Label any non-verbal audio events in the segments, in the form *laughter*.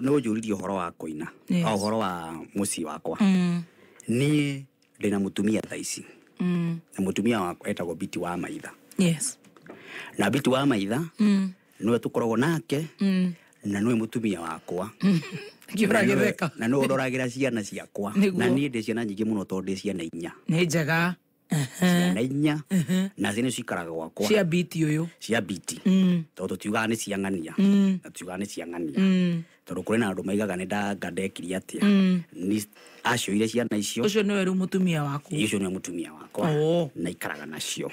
nä å njå ririe å horo wa kåina yes. å horo wa må ciä wakwa mm. niä ndä na må tumia tha ici mm. na må tumia wakwa etagwo biti wa maitha yes. na biti wa maitha mm. nä tå koragwo nake mm. na nä må tumia wakwa mm. na nä å roragä ra ciana ciakwa na niä ndä ciana nyingä må no tondå ndä ciana inya nä njega Uh-huh. ciana inya uh-huh. na cio nä cikaraga gwakwa cia biti mm. tondå tiugaga nä ciang'ania mm. mm. na tiugaga nä ciang'ania tondå kå rä na andå maigaga nä ndanga ndekire atä a acio ire ciana icio å cio nä we må tumia waku å cio nä må tumia wakwa oh. na ikaraga nacio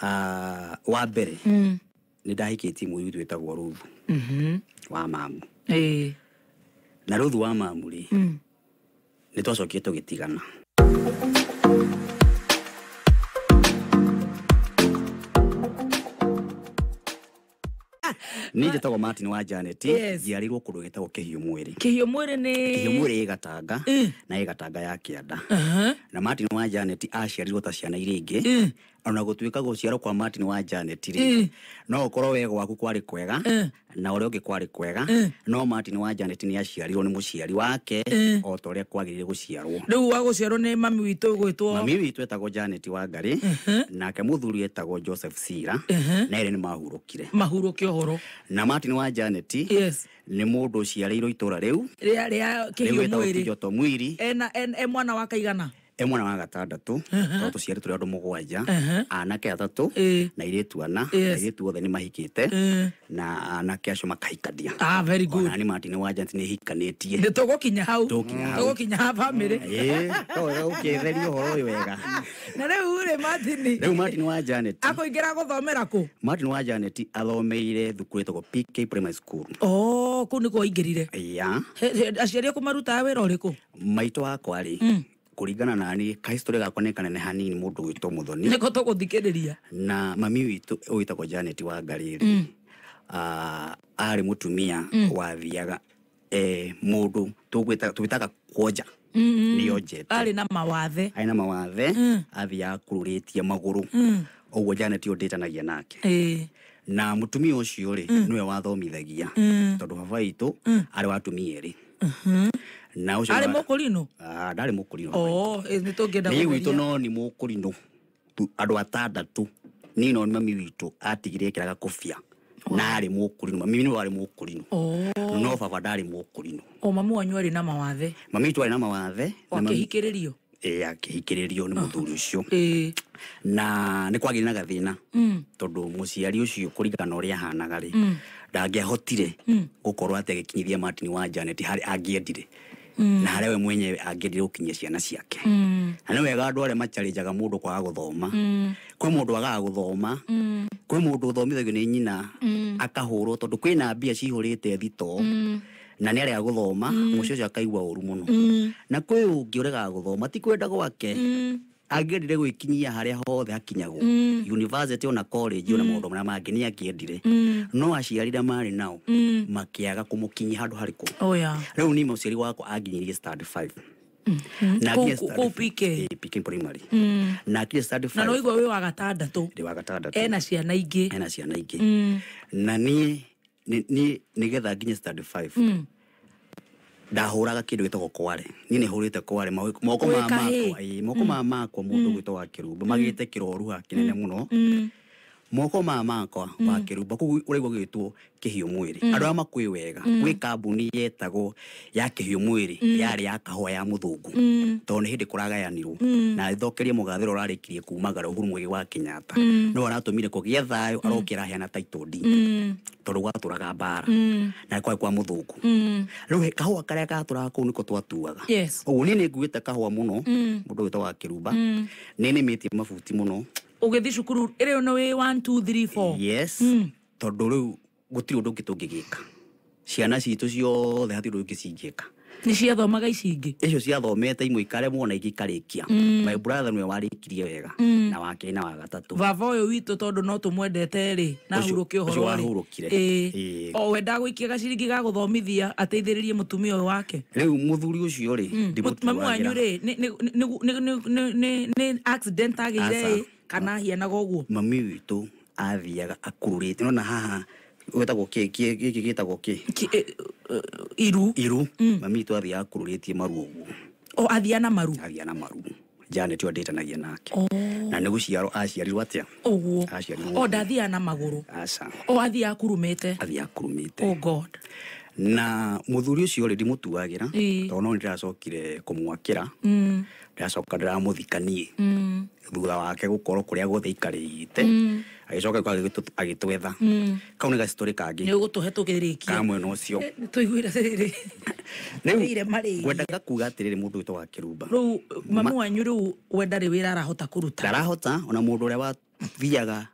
ah, wa mbere nä ndahikä tie må twä tagwo ruthu mm-hmm. wa mamu na ruthu wa mamu rä nä twacokie tå gä tigana ni tagwo martin wa janet njiarirwo kå ndå gä tagwo kä hiå mwä kä hiå mwä nä kä hiå mwä gatanga na ä gatanga ya kä anda uh-huh. na martin wa janet aciarirwo ta ciana irä ingä ona gutuika guciarwo kwa Martin wa Janet ri eh. no ukorwo wega waku kwari kwega eh. na uria ungi kwari kwega eh. no Martin wa Janet ni aciarirwo ni muciari wake o ta uria kwagirire guciarwo riu wa guciarwo ni mami witu gwitwo mami witu etagwo Janet wa ngari nake muthuri etagwo Joseph Sira na ere ni mahurukire mahuruke uhoro na Martin wa Janet yes ni må ndå å ciareirwo itå ra rä u rä a kä hiå ena e mwana wa kaigana E mwana wa gatandatu to tũciari tũrĩ andũ mũgwanja anake atatũ na airĩtu ana airĩtu othe nĩ mahikĩte na anake acio makahikania ah, nĩ matini wanjant nĩ hikanĩtie nĩ tũgũkinya hau tũgũkinya ha bamĩrĩ ũkĩtheria ũhoro ũyũ wega *laughs* na rĩu rĩ matini rĩu matini wa ako akũingĩra gũthomera kũ matini wa janet athomeire thukuru ĩtagwo pk primary school o oh, kũu nĩkuo aingĩrire aciari akũ marutaga wĩra ũrĩkũ maitũ wakwa rĩ mm kuringana na ni kahistori gakwa nä kanene hanini må ndå gwä two må thoni nä ko thikä rä ria na mami witå å wä tagwo janet wa ngarä rä mm. uh, arä må tumia mm. wathiaga eh, må ndå tå wä taga kwonja mm -hmm. nä onjete arä na mawathe arä na mawathe mm. athiaga kå rä tie magå rå mm. guo janet å ndä tanagia nake eh na mutumia ucio ri mm. we wathomithagia mm. tondu baba witå mm. ari watumia rä mm mm-hmm na ucio ari mukurino ah ndari mukurino oh is eh, ni tungenda ni wito no ni mukurino andu atandatu ni no ni mami witu atigire kiraga kufia na ari mukurino mami ni wari mukurino oh. no baba ndari mukurino o oh, mamu wanyu ari na mawathe mami witu ari na mawathe oh, na mahikiririo ä eh, akähikärä nä ni thuri ucio *laughs* eh na nä kwagä na gathina mm tondu muciari ucio cio kå ringana å rä a hanaga rä mm. ndangä ahotire mm. gå korwo atä agä kinyithia martin wa janet harä angä Mm. na harä we mwenye angä rire å kinyia ciana ciake mm. na nä wega andå arä a njaga må ndå kwaga gå thoma mm. kwä må ndå agaga gå thoma mm. kwä må ndå å thomithagio nä nyina akahå rwo tondå kwä na mbia cihå rä te thito na nä arä a gå thoma må cio å cio akaigua å ru må no na kwä å ngä å regaga gå thoma ti kwenda gwake mm angiendire gwikinyia haria hothe hakinyagwo mm. university ona college ona mm. maundu maria mangi ni akiendire mm. no aciarire mari nao makiaga kumukinyia handu hari kuu oh, riu ni muciari wakwa anginyirie standard 5 nanoigwa wä wa gatandatå ndä wa gatandatå ena ciana ingä ena ciana ingä na niä nä getha nginye ndahuraga kindu gitagwo kware ni ni hurite kware moko ma makwa moko ma mm. makwa mundu gwitagwo kirumbu magite kiroruha kinene muno mm moko ma makwa mm. wa kirumba koguo uraigua gwitwo kihiu mwiri mm. andu a makwi wega mm. gwi kambuni yetagwo ya kihiu mwiri yari ya kahoa ya muthungu tondu ni hindi kuragayanirwo na thokerie mugathiro urarikirie kumagara uhuru mwigi wa kenyatta no aratumire kugie thayo arokira heana title deed tondu gwaturaga mbara na kwai kwa muthungu riu kahoa karia gaturaga kuu niko twatuaga uguo ni ni nguite kahoa muno mundu witagwo wa kirumba ni nimitie mabuti muno ugithi cukuru iri no wi 1 2 3 4 yes hmm. tondu riu gutiri undu ungi tungigika ciana citu ciothe hatiri ungi cingika nä ciathomaga ici ingä icio ciathomete imwe ikaremwo na ingä ikarĩkia hmm. my brother nĩwe warĩkirie wega hmm. na wake na wagatatu gatatũ baba ũyũ witũ tondũ no tũmwendete ri na hurũke å horo wahurũkire o wendaga gå ikia gaciringi ga guthomithia ateithiririe ateithĩrĩrie mũtumia ũyũ wake rĩu mũthuri ũcio rĩ mami wanyu rĩ ni accident agä ire kana hianaga guo mami witu athiaga akururite nona haha gätagwo kä gä gätagwo kä eh, eh, iru iru mm. mami witu athiaga akururitie maru å guo oh, athia na maru athia na maru janet ndä tanagia nake oh. na nä gå ciarwo aciarirwo atä a å guo o oh, ndathiaga na magå rå o athia kurumä te athiaga te oh God na må thuri å cio rä ndimå tuagä ra tondå no nä ndä racokire kå mwakä ra mm ndiracoka ndiramuthikanie mm. thutha wake gukorwo kuria guothe ikarite mm. agicoka ko agitwetha mm. kau nä gacitorä kangä nä å gå tå hetå ka mwena å cio tå iguä ra rä rä ngwendaga kuga atä rä rä må ndå wä twaga kä rumba rä u mamu wanyu rä u wenda ri wira ra arahota kuruta ruta ndarahota ona må ndå å rä a wathiaga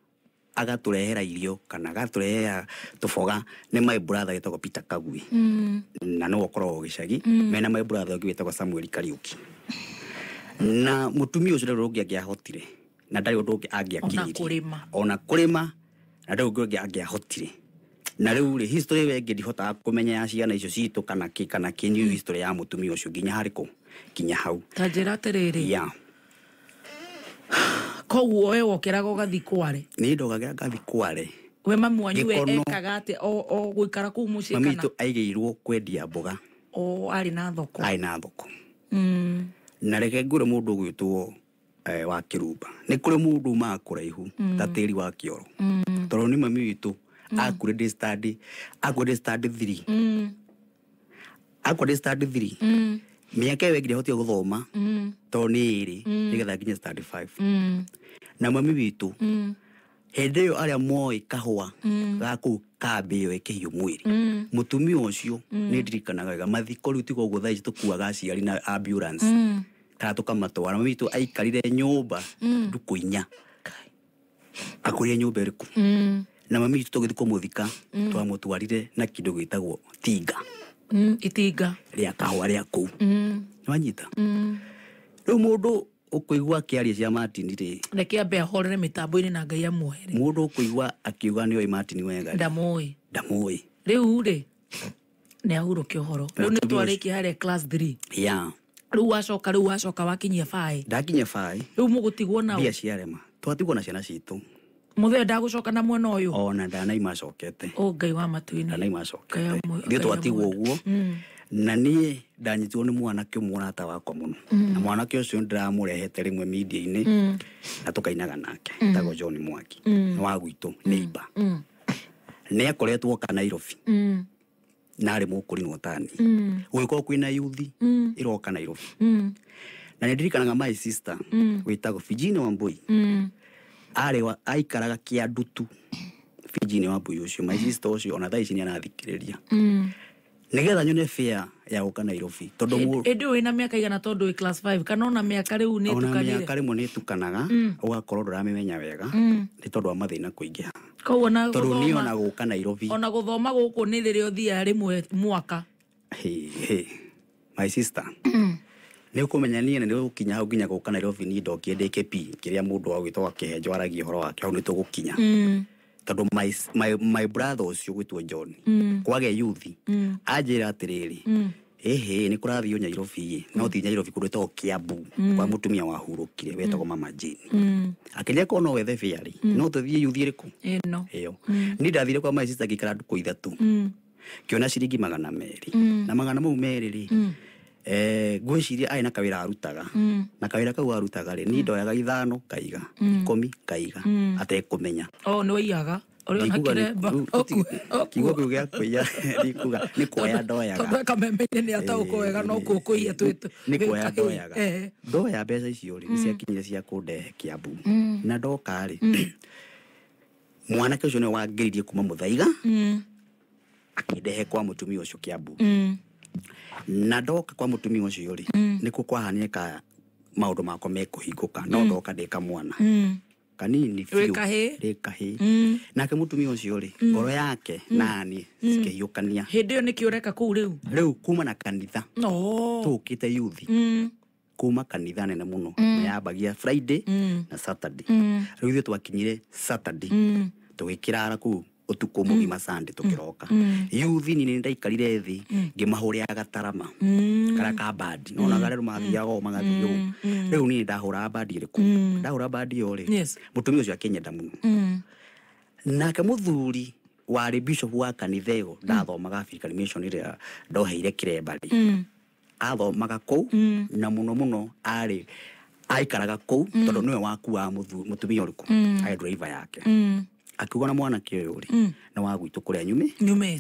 agatå irio kana agatå rehera tå boga nä maä mbratha gä tagwo peter kagui na no å gicagi gä cagi mena maä mbratha å ngä samuel kariuki na mutumia ucio ndarä å ahotire na ndarä å ndå å angä ona kå rä ma na ndarä å ngä angä ahotire na rä u rä history we ngä ndihotaga kå menya ya ciana icio citå kana kä kana kä nä hmm. history ya må tumia å cio nginya harä kå nginya hau ta njä ra atä rä rä koguo we wokeraga gathi kware nä ndogaga ngathi kware we mamu wanyu we ekaga atä o gå ikara kå u må ciä kana mamitå aigä irwo kwendia mboga o arä na thoko arä na thoko hmm na reke ngure mundu ugwitwo eh, wa kiruba ni kuri mundu ma kuraihu mm. ta tiri wa kioro mm. tondu ni mami witu mm. akure de study akure de study 3 mm. akure de study 3 mm. miaka iyo ingire hotie guthoma mm. tondu ni iri mm. nigetha nginye study 5 mm. na mami witu mm hindä ä yo arä a moä kahå mm. ga kå u kambä ä yo ä kä hiå mwä ri må mm. tumia å cio mm. nä ndirikanaga mathiko rä u tigwo guo thaici tå kuaga na ambulance kana tå aikarire nyå mba inya akå rä re nyå mba ä rä kå na mami itu tugithikwo muthika mm. twamutwarire na kindu gitagwo tinga mm, itinga ria kahwa ria kuu mm. niwanyita mundu ukuigua kiaria cia Martin ri reke ambe ahorere mitambo-ini na ngai amuhere mundu ukuigua akiuga ni oi Martin wega ndamui ndamui riu ri ni ki uhoro riu ni twarikie hare class 3 yeah riu wacoka riu wacoka wakinyia bai ndakinyia bai riu mugutigwo nao mbia ciarema twatigwo na ciana citu muthee ndagucoka na mwena uyu ona ndanaima imacokete o ngai wa matu-ini imacokete ndio ithuĩ twatigwo uguo mm. na niĩ ndanyitirwo nä mwanake mwe rata wakwa må no mm. na mwanake å cio nä ndäramå rehete rä mwe media-inä mm. na tå kainaga nake mm. tagwo john mwaki wa gwitå nä imba nä akoretwo ka nairobi narä må kå ri na å tani gå gä korwo kwä na yuthi ä roka nairobi na nä ndirikanaga my sister wä tagwo bijine wa mbui arä aikaraga kä andå tu bijine wa mbui å cio my sister å cio ona thaa ici nä arathikä rä ria nä getha nyone fea ya gå ka nairobi tondå å na mä aka igana tondå ä class 5 kana ona mä aka rä u ona mä aka rä mwe nä tukanaga å mm. gakorwo ndå ramä menya wega mm. nä tondå wa mathä na kå ingä ha tondå nä ona gå ka nairobi ona gå thoma gå kå nä rä rä å thia rä mwe mwaka my sister mm. nä å kå menya niä nä gå kinya hau nginya gå ka nairobi ni ndongiä ndä kä pi kä rä a må ndå wagä two akä henjwo aragia å horo wake hau nä tå gå kinya mm tondå my, my, my brother å cio gwä two john mm. kwage yuthi mm. anjä atä rä mm. rä ähä nä kå rathiä nyairobi no ti nyairobi kå rä to kä ambu mm. kwa må tumia wahurå kire wetagwo mm. mama jane akä rä a korwo no wethe bäarä no tå thiä yuthiä rä kå ä yo nä ndathire kwa maicita ngä ikara ndå kå ithatå kä ona ciringi magana merä na magana mau merä rä Eh, ngwiciria arä na kawä ra arutaga mm. na kawä ra kau arutaga rä ni mm. ndoyaga ithano ngaiga ikå ngaiga atekå menya nä waigaga kiugo kä u gä akwä ndikuga nä kuoya ndoyagakamembeinä nä ataåkå eh, wega no kå kå ia nä kuoya ndoyaga eh. ndoya mbeca icio rä nä mm. ciakinyire cia kå ndehe kä ambu na ndoka rä *clears throat* mwanake å cio nä wangä ririe kuma må thaiga akä ndehe kwa må tumia å cio kä ambu na ndoka kwa må tumia å cio rä mm. nä kå kwaha näeka maå ndå makwa mekå hingå ka nondoka mm. ndä ka mwana mm. kaniiä kah nake må tumia å cio rä ngoro yake nan cikä hiå kania hä ndä ä yo nä kä å reka k u r u rä u kuma na kanithatå kä teth kuma kanitha nene må no yambagia na rä u thi twakinyire tå gäkä rara ku utuku må mm. masande sande tå kä roka mm. mm. yuthi ni nä ndaikarire thi ngä mahå rä aga tarama kara ka bandi nonaga rä rå mathiaga magathiä å rä u ni nä ndahå ra bandi rä kå ndahå ra yo rä må tå mi å cio akä må no nake må bishop wa kanitha ä yo ndathomaga african mission ä rä a ndoheire kä rembarä athomaga kå u na muno muno ari no arä aikaraga kå u tondå nä we wakuaga må tumia å rä kå arä yake mm akiuga na mwana å yå rä mm. na wa gwitå kå rä a nyumä nyumä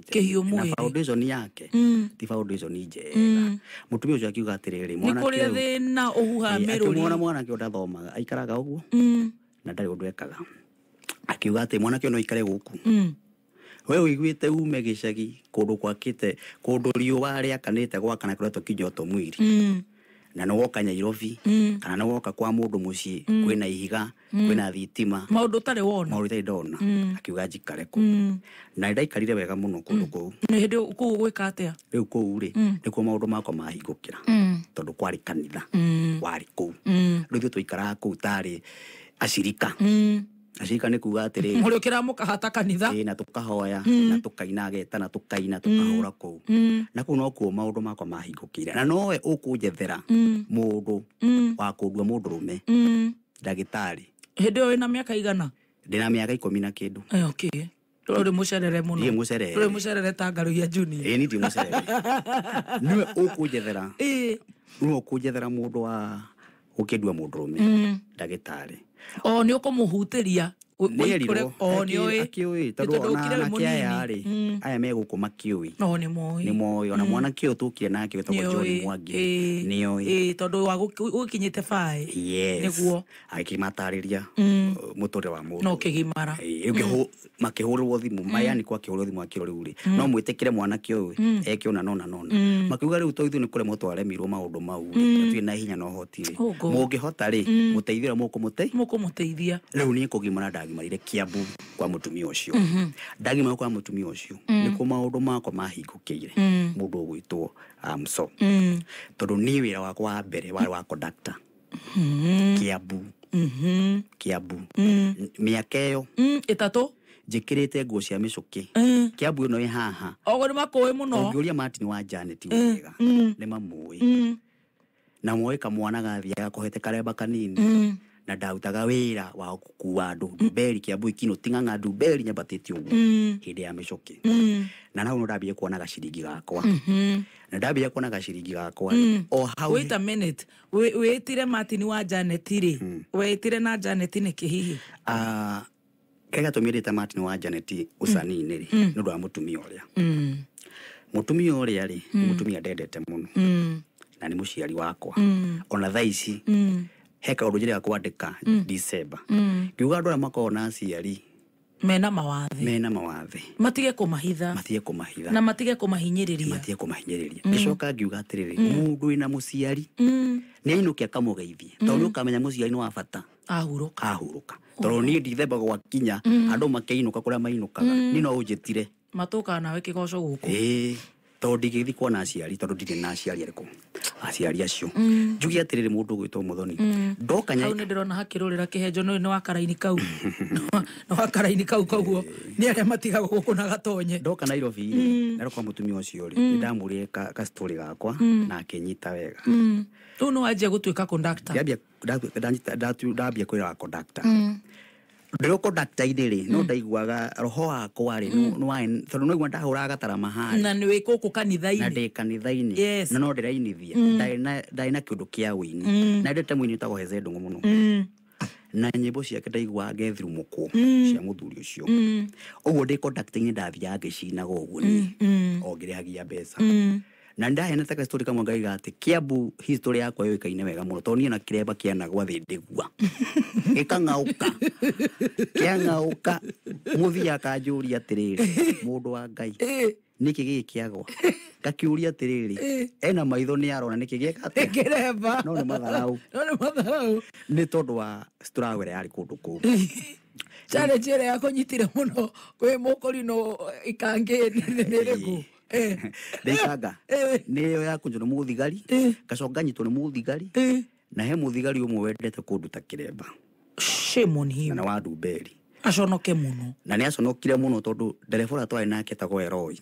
kä hiå yake mm. ti njega må mm. tumia å cio akiuga atä rä rä kå rä thä na å huhamä rå rä mwanake å ndathomaga aikaraga å guo na ndarä å ndå ekaga akiuga atä mwanake å no aikare gå ku mm. we uiguite ume gicagi kundu gwakite kundu riuwa riakanite kana kuria tukinya utumwiri mwiri na niwoka mm. nyairobi mm. kana niwoka kwa mundu mucii mm. kwina ihiga mm. kwina thitima maundu tari wona maundu tari ndona mm. akiuga njikare ku na mm. na ndaikarire wega muno kundu mm. kuu ni hindi kuu gwika atia riu kuu ri nikuo maundu makwa mahingukira tondu kwari kanitha wari kuu riu ithuĩ twaikaraga kuu tarĩ acirika acirika nä kuga atä rä må rä å kä ra må kahata kanitha na tå kahoya na tå kaina ageta na tå kaina tå kahå ra kå u na kå u nokuo maå ndå makwa mahingå kä ire na nowe å kå njethera må ndå wa kå ndua må ndå rå me ndagä tarä hä yo ä miaka igana ndä na mä aka ikå mi na kä ndå rä må cerere må no rä må cerere ta ngarå juni ni ndi må cerere *laughs* nä å kå njethera nä å kå njethera må ndå wa gå kä ndua må ndå rå me mm-hmm. ndagä tarä o oh, nä å kå må hutä ria nerirwo akiå ä aya megå kå makä nä moä ona mm. mwanake å yå tå kire tagwo john mwangi nä oä tondå wa gå kinyä te baä nä guo agä matarä ria må mm. tå rä wa må no kä gimara mm. makä hå rä rwo thimå mayani kwa kä hå rwo thimå akä rä u rä no mwä tä kä re mwanake å yå ekä ona nona nona makiuga rä u to nä kå remwo twaremirwo maå ndå mau rä na hinya na å hoti må ngä hota rä må teithia må kå må teithia rä u niä kå gimara ndagima ire kiambu kwa mutumia ucio mhm. mm -hmm. ndagima kwa cio ucio mm. maå ndå makwa mahingukire mm. mundu ugwitwo amso um, mm. tondu ni wira wakwa wa mbere wari wa conductor mm -hmm. Mm-hmm. kiambu mm -hmm. kiambu miaka iyo itatu mm, njikirite nguo cia micuki mm. kiambu no i haha ogo ni makuwi muno ungiuria martin wa janet mm. wega ni mamui na moe kamwana gathiaga kohete karemba kanini na ndarutaga wira wa gukua andu mm. ndumberi kiambu ikino ting'ang'a ndumberi nyambatite uguo mm. hindi ya micuki mm. na nau ndambia kuona gaciringi gakwa mm-hmm. na ndambia kuona gaciringi gakwa o hau wait a minute witire martin wa janet ri witire na janet ni kihihi kega ah, tumirite matini wa janet usani-ini ri ni undu wa mutumia uria mutumia uria ri mutumia ndendete muno na ni muciari wakwa ona thaa ici mm he kaundu njä kwandä mm. dicemba mm. ngiuga andå arä a makoragwo na aciari mena mawathe mena mawathe matige kumahitha matige kumahitha na matige kumahinyiriria matige kumahinyiriria ngicoka mm. ngiuga atiriri mundu mm. ina muciari mm. ni ainuke akamugeithie mm. tondu ukamenya muciari ni wa bata ahuruka ahuruka tondu ni ndithemba gwakinya mm. andu makeinuka kuria mainukaga mm. ni no unjitire matukaga nawe kigoco guku eh tondå ndigäthi kwa na aciari tondå ndirä na aciari arä aciari acio mm. njugi atä rä rä må ndå gwä two må thoni mm. ndokanyau nä ndä rona hakä rå rä ra kä henjo nä nä wakaraini kau *laughs* nä wakaraini kau koguo nä arä a matigagwo gå kå na gatonye ndoka nairobi mm. narä kwa må tumia å cio rä nä ndamå rä gakwa na akä nyita wega rä u nä wanjia gå tuä ka ndambia kwä ra rä ndakta-inä rä no mm. ndaiguaga roho wakwa-rä mm. tondå igua ndahå gatarama harä na nä kå kanitha-inä na ndä kanithainä na no ndä rainithia mm. ndarä na kä ndå kä a wä ini na ndete må ini å tagwo hezendå ngå må no na mbo ciake ndaigua gethiru må kå cia må thuri å cio å guo ndä kondaktä-inä ndathiaga ngä cinaga å guo nä o ngä rä agia mbeca na ndahenete gacitori kamwe ngaiga atä kä ambu historä yakwa yå ikaine wega må no tondå na kä remba kä anagwa thä ndä gua gä kang'aå ka kä ang'aå ka wa ngai nä kä gä kä agwa ngakä ena maitho nä arona nä kä gä eka no nä matharaå nä tondå wa strawere yarä kå ndå kå u challenge ä rä a yakå nyitire må no kwä må kori no ikangä nä Eh. *laughs* ndaikaga eh. eh. nä ä yo yakå njå nä må thigari ngacoka nganyitwo nä må thigari na he må thigari å mwe wendete kå nduta kä remba na wa ndumberi aconoke muno na nä aconokire muno tondå ndereba å rä a twarä nake tagwo eroi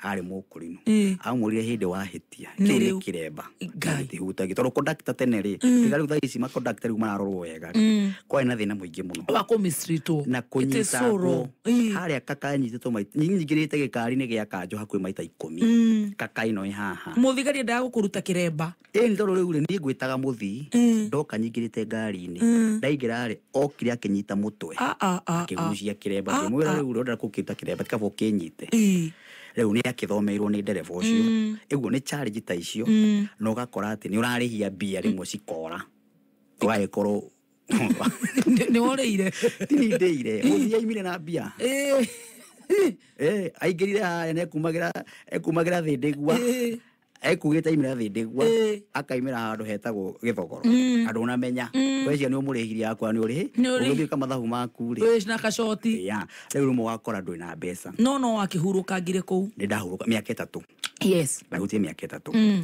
arä må kå rinå amå rire hä ndä wahä tia kä rä kä remba tä hutagi tondå kondakta tene rä mm. tiga rä u thaici makondakta rä u mararorwo wega mm. kwarä na thä na må ingä må no wa kå na kå nyitagwo harä a kakanyitä two nyingä rä te gä kari-inä gä akanjå hakuä maita ikå mi kakaino ä haha må thigari endaga gå kå ruta kä remba ä nä tondå rä u rä niä ngwä taga må thii mm. ndoka nyingä rä te ngari-inä ndaingä rarä okire akä nyita må twe ah, ah, ah. Ah, ah. akigucia kiremba ah, kimwira riu urenda kukiruta kiremba rä u nä akä thomeirwo ni ndereba ucio iguo mm. ni charge ta icio mm. na nä ati ni hia mbia mm. mwe cikora korwo nä worä tinindä ire å thia imire na mbia aingä rire harä na ekumagä ra thä ndä gua ekugite imira thi ndigua akaimira handu hetagwo githogoro mm. andu mm. na menya wecia ni umurihiri akwa ni uri uguthii kamathabu maku ri na kashoti ya riu rumo wakora ndu na besa no no akihuruka ngire ku ni ndahuruka miaka tatu yes gutie miaka itatu mm.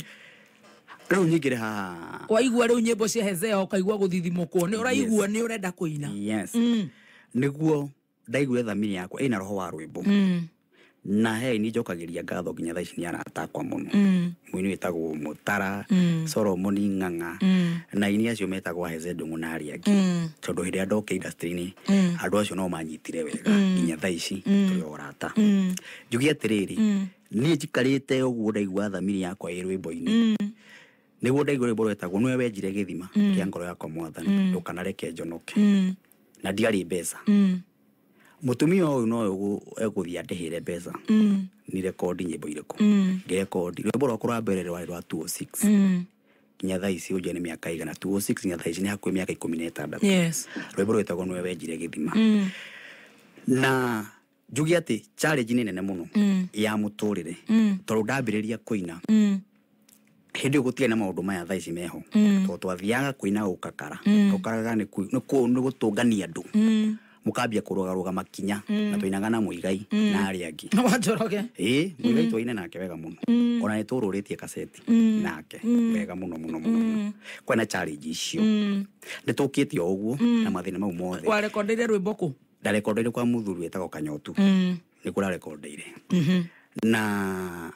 riu nyingire haha waigua riu nyimbo cia hezea ukaigua guthithimukwo ni uraigua ni urenda kuina yes Mm. niguo ndaiguire thamini yakwa ina roho wa rwimbo mm na he ni njokagiria ngatho nginya thaici ni arata kwa muno no mm. ini mutara mm. soro muni nganga mm. na ini acio metagwo heze ndå ng'å na arä angä tondå hä rä industry ni mm. indastrinä mm. andå acio no manyitire wega mm. nginya thaa ici mm. tå rä o rata njuge atä rä rä niä njikarä te å thamiri yakwa irwe boini mm. ni niguo ndaigua rwä mbo rwetagwo nä we wenjire gä thima kä yakwa mwathani ndå kanareke njonoke na ndiarä mbeca mm mutumia uyu no ekuthia ndihire mbeca mm. ni rekondi nyimbo iriku mm. ngirekondi rwimbo rwakwa rwa mbere rwari rwa 206 nginya mm. thaa ici unjia nä mä aka igana 206 nginya thaa ici nä hakuä mä aka ikå mi na ätandatu rwä mbo rwätagwo nä we wenjire gä thima mm. na njuge atä challenge nä nene må no ya må tå rä re mm. tondå ndambä rä ria kå ina hä ndä ä gå tiga na maå ndå maya thaa ici meho tondå twathiaga kå ina gå kakara gå kakaraga nä gå tå ngania andå mukambia kurugaruga makinya mm. na twinagana muigai mm. na aria angi na *laughs* wanjoroge ä muigai mm. twaine nake wega muno mm. ona nä tå rå rä tie kaseti mm. nake wega muno muno muno mm. kwena challenge icio ni nä tå kä tie o å guo na mathä mau mothe wa rwä mbo kå ndarekondeire kwa må etago kanyotu ni nä kå rarekondeire mm -hmm na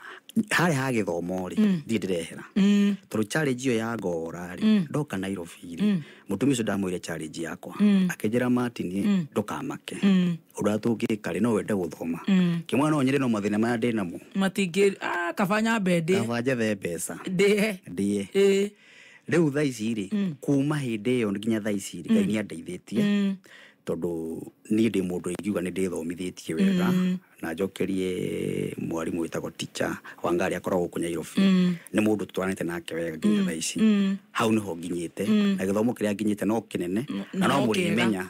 harä ha gä thomo rä mm. thiä ndä rehera mm. tondå challenge ä yo ya ngora rä mm. ndoka nairobi rä må tå å cio ndamwä ire challenge yakwa akä njä ra matini ndå kamake å ndå atå ngä ka no wende gå thoma kä mwana no nyende no mathä na maya ndä namo matingä ah, kabanya mbeca ndä ndä rä u thaa ici rä kuma hä ndä ä yo nginya thaa ici rä ngai nä andeithä tie tondå niä ndä må ndå ä ingiuga nä ndä thomithä tie wega mm. na njokerie mwarimå ä tagwo wa ngarä akoragwo kå nyairobi mm. nä må ndå twanä te nake wega nginya mm. tha ici hau nä ho nginyä te na gä thomo kä rä a nginyä te no kä nene na no må rä menya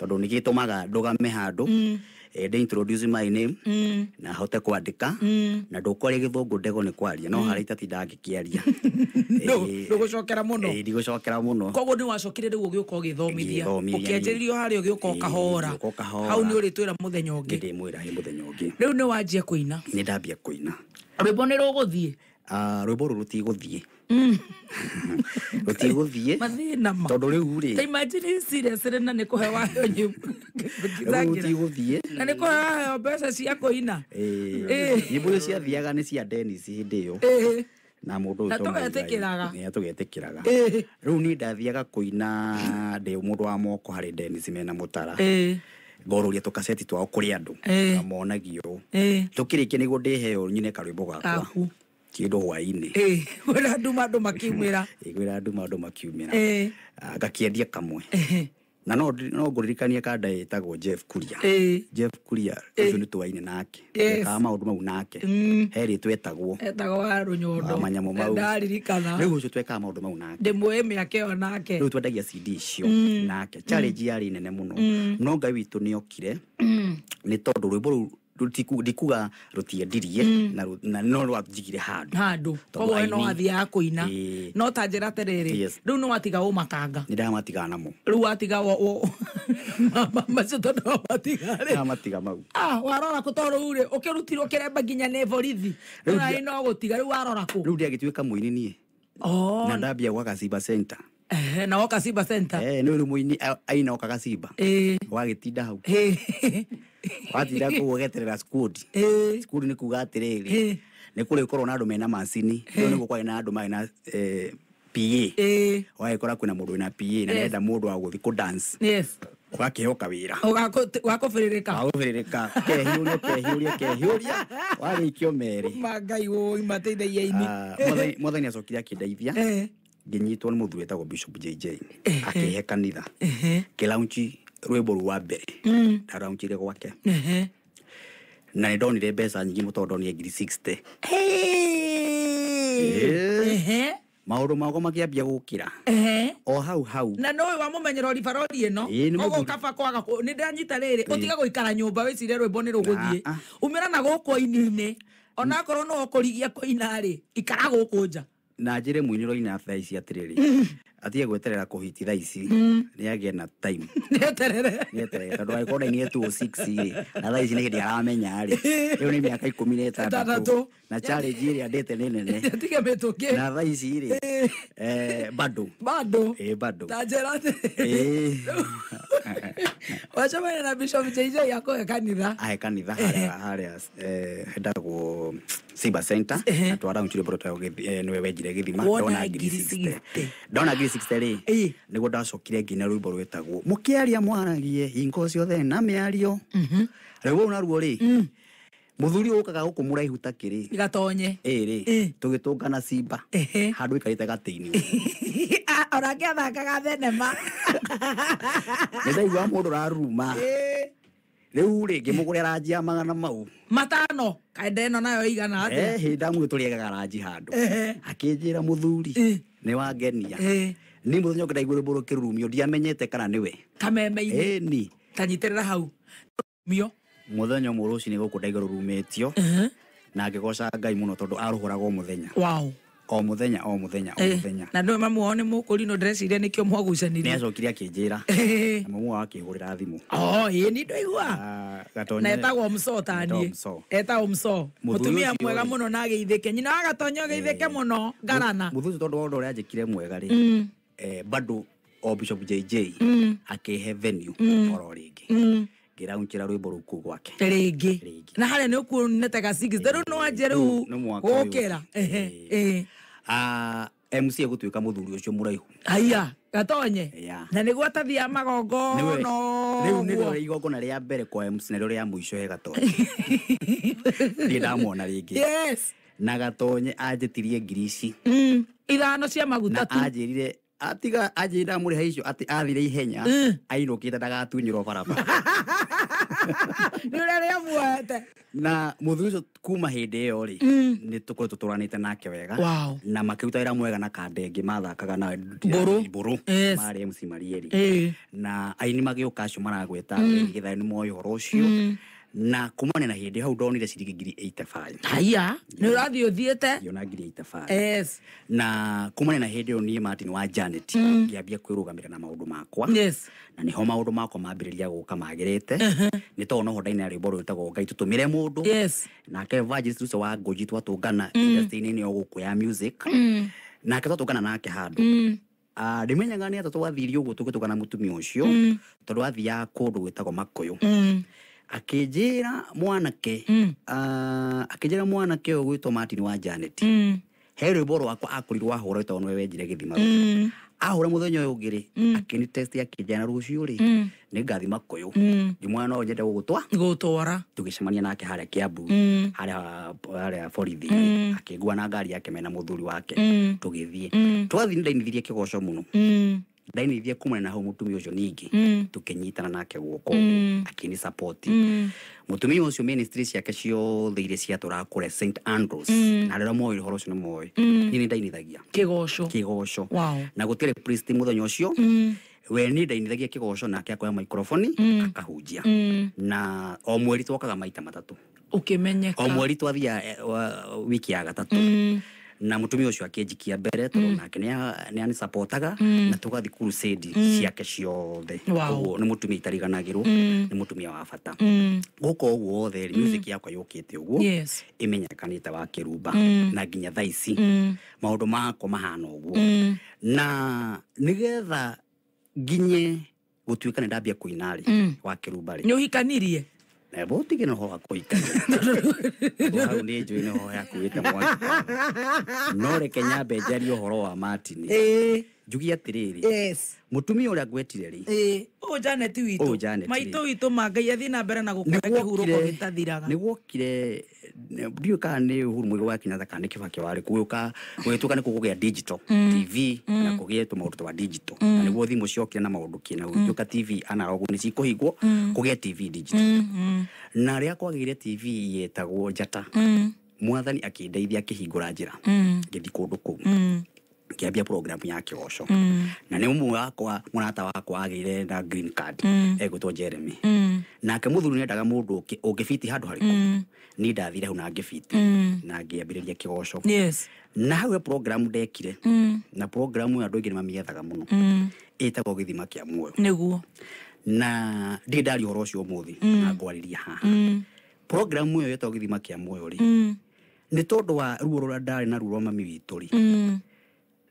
tondå nä gä tå maga ndå game handå ende introduce my name mm. na hote kwandika mm. na ndukore githungu ndego ni kwaria no mm. harä itatinda ngikiaria *laughs* ndågåcokera må no ndigåcokera må no koguo nä wacokire rä u å gä å ka å gä thomithia å anjä rĩrio harä a å gä å ka kahora hau nä å rä twä ra må thenya å ngä ndä mwä ra he må thenya å rä u nä wanjia kå ina nä ndambia kå ina rwä mbo nä rå gå thiä ah, rwä mbo rå rå tigå thiä gutiguthiä tigå rä u rärna nä kå heo waheo nä kå heo waheo mbeca cia kå ina nyämbo icio ciathiaga nä cia denis hä ndä ä yo na må ndå å tå getä kä raga rä u niä ndathiaga kå ina ndä må ndå wa moko harä denis mena må tara ngoruria tukaceti twao kuri andu monagio tukirikia niguo ndiheo nyine karwimbo gakwa kä hwainä eh, wä ra nduma andå makiumä ra *laughs* eh, wä ra nduma andå makiumä ra ngakä eh. ah, kamwe na no ngå ririkania kanda ä tagwo jeff kuria eh jeff kuria å cio nä twaine nake ekaga maå ndå mau nake mm. herä twetagwo etagwo wa rå nyondomanyamå ah, maundaririkana rä u å cio twekaga maå ndå mau nake ndä mwä mä aka ä yo nake rä u twendagia cd icio mm. nake challenge mm. yarä nene må no no ngai witå nä okire nä tondå rwä mbo ndikuga rutiendirie eh, mm. na no rwanjigire handu handu koguo no athiaga ina no ta njira terere riu ni watiga umakanga nä ndamatiga namo riu watiga macio tondu wamatigamatiga mau ah, warora kå tondå u rä å kä rutirwo kä remba nginya nä borithi no gå tiga rä u warora rä u ndä agä tuä ka må ini niä oh. na ndambia gwaka center Eh, na woka ciba center eh no muini aina woka gaciba eh wagitinda hau eh watinda kuu ugeterera skudi eh. skudi ni kuga atiriri eh. ni kuri korwo na andu mena macini ndio niguo kwari na andu mari eh PA wagikora kuna mundu wina PA na nenda mundu wa guthi ku dance yes wakehoka wira wakubiririka wakubiririka kehiuria kehiuria kehiuria warikio meri mangai woi mateithagia ini ah, muthenya acokire akindeithia ngä må thuä etagwo bishop jj akä he kanitha kä launchi rwä mbå rå wa mbere mm. na launchi rä gwake na nä ndonire mbeca nyingä må tondo nä engiri maå ndå mago makä ambia gå kä ra o hau hau na nä å wa må menyero ribarori ä no å gå kaba kwaga nä ndanyita rä rä å tiga gå ikara nyå mba wä cirie rwä mbo nä rå gå thiä umä ra na gå kå ini-inä onakorwo nä wokå rigia kå ina rä ikara gå kå nja na njä re må ini roina thaa ici atä rä rä atige gweterera kuhiti kå hiti thaa ici nä agä na tondå agä korwo ndainä tuo na thaa ici nä hä ndä aramenya rä ä yo nä mä aka ikå mi na ä *laughs* *laughs* tandatå na yaani challenge iria ndite ni nene *laughs* tiga mituke na tha ici ri eh bado bado eh bado tajera eh, eh. *laughs* wachamana na bishop JJ yako ya kanitha ae kanitha haria haria eh, eh hendagwo Cyber Center eh. na twara mchire borota jire wenjire ma dona ngiri 60 ndona ngiri 60 ri niguo ndacokire nginya rwimbo rwetagwo mukiaria mwaragie hingo ciothe na miario mhm. rewo na ruo ri muthuri ukaga guku muraihu ta kiri gatonye iri tugitungana simba handu ikarite gatini *laughs* ah, ona ngiathakaga thenema *laughs* nä ndaigua må ndå raruma rä u rä ngä må gå rä aranjia magana mau matano kaenda ä no nayo igana eh, atä hä ndamwä tå rä egaga ranji handå akä njä ra må thuri nä wangenia ni må thenya ngä ndaigua rä ndiamenyete kana nä we kamemeinä tanyitä rä ra hau mio muthenya umwe rucini guku ndaiga rurumitio na ngigoca ngai muno tondu aruhuraga o muthenya wow o muthenya o muthenya o muthenya na no mamu wao ni mukuri no ndĩreciria nĩkĩo mwagucanirie nĩacokire akĩnjĩra na mamu wao akĩhũrĩra thimũ o nä ni ndoigua na etagwo mso tanie etagwo mso mũtumia mwega mũno na agĩithĩke nyina wa gatonyo agĩithĩke mũno ngarana mũthuri ũcio tondũ wa ũndũ ũrĩa anjĩkire mwega rĩ mm. eh, bado o bishop jj mm. akĩhe venue mm. oro ngä ngiraunchira rwimbo rå kå gwake rĩngĩ na harĩa nä å kuona ta gacigica rä u no anje rä u gå kä ra ah, mc egå tuä ka må thuri å cio må raihu aia gatonye na nä gwatathiaga magongono nä igongona rä a mbere kwa mc narä o rä a må ico he gatonye *laughs* niä ndamwona rä yes na gatonye anjä tirie ngiri ici mm, ithano cia maguta tu anjä rire atiga aje ndamå rä ha icio athire ihenya ainå kä te ndagatunyä barabara nä å rä a rä na må å kuma hä ndä ä yo ri nä tå korwo tå tå ranä te nake wega na makä ruta mwega na ngi mathakaga na mbå rå marä mcimarieri na aini magä å ka acio maragweta mm. gä thaä nä moä horo å cio mm na kumane na hindi hau ndonire ciringi ngiri 85 haya ni urathi uthiete yona ngiri 85 yes na kumane na hindi yo Martin wa Janet ngiambia mm. kwirugamira na maundu makwa yes na ni homa maundu makwa mambiriria guka magirite uh -huh. ni to no hodaina ari boru tago ngai tutumire mundu yes na ke evangelist ucio wa ngoji twatungana mm. industry ni oguku ya music mm. na ke twatungana nake handu mm ah, ndimenyaga nä atå twathiri å guo tå gä tå kana må tumia å cio mm. tondå athiaga kå akijira mwanake mm. uh, mwanake å gwä two martin wa janet mm. he rwä rwakwa akårirwo ahå ra nwe wenjire gä thima mm. ahå ra må thenya å yå ngä rä mm. akä akä na rå ciå rä mm. nä ngathima kå yå mm. no nyende gå twa gå tå gä cemania nake harä a bu ambu hare a borithi akä ngua na ngari yake mena må thuri wake tå gä thiä twathiä ndainithirie kä goco må no ndainithie mm. kumana na hau mutumi ucio ningi mm. tukinyitana nake guoko mm. akini support mm. mutumia ucio ministry ciake ciothe iria ciatũrakũre St Andrews mm. na rĩrĩa moĩ ũhoro ũcio nĩ moĩ mm. niĩ nĩ ndainithagia kĩgoco kĩgoco wow. na gũtirĩ priest mũthenya ũcio mm we nä ndainithagia kä goco nake akoya maikroboni mm. akahunjia mm. na o mweri twokaga maita matatå å kä menyeka o mweri twathiä eh, wiki ya gatatå mm na cio ucio njikia mbere tondånake mm. nake nä anisapotaga mm. na tå crusade mm. ciake ciothe koguo nä itariganagä rwo nä tumia wa bata guka å guo wothe yå kä te å guo ä menyekanä wa kä rumba na nginya tha ici maå ndå makwa mahana å guo na nä getha nginye gå tuä ka nä ndambia kå inarä wa kä rumbarä nä å hikanirie na boti gä noho akoika hau nä njå ä nä ho hakuä te mwaki no reke nyambe njarie å horo wa matini njugi atä rä rä må tumia å rä a ngwetire rä å witå maitå witå ma athiä na mbere na gå kå hurå ko gä tathiraga nä gwokire ndio ka nä å huru mwä wa kinyata kana nä kä bake warä kå gwä tå ka nä kå gä tv na kå gä a tå maå twa mm. na nä guo thimå na maå ndå kä na mm. gå tuä ka tv ana nä cikå hingwo mm. kå gä tv digital mm-hmm. na ria a kwagä tv yetagwo njata mwathani akä ndeithia akä hingå ra njä ra kå ndå kå u kiambia program ya kiosho mm. na ni umu wakwa murata wakwa agire na green card mm. ego to Jeremy mm. na ke nake mũthuri nĩendaga mũndũ ũngĩbiti handũ harĩkũ mm. ni ndathire hau ngifiti mm. na ngiambiriria kiosho yes. na hawe program dekire mm. na program ĩyo andũ aingĩ nĩmamĩethaga muno mm. ĩtagwo githima kia muoyo niguo na ndi ndari ũhoro cio muthi mm. na ngwariria haha mm. program yo ĩtagwo githima kia muoyo ri mm. ni tondu wa ruo rũrĩa ndarĩ naruo rwa mami mm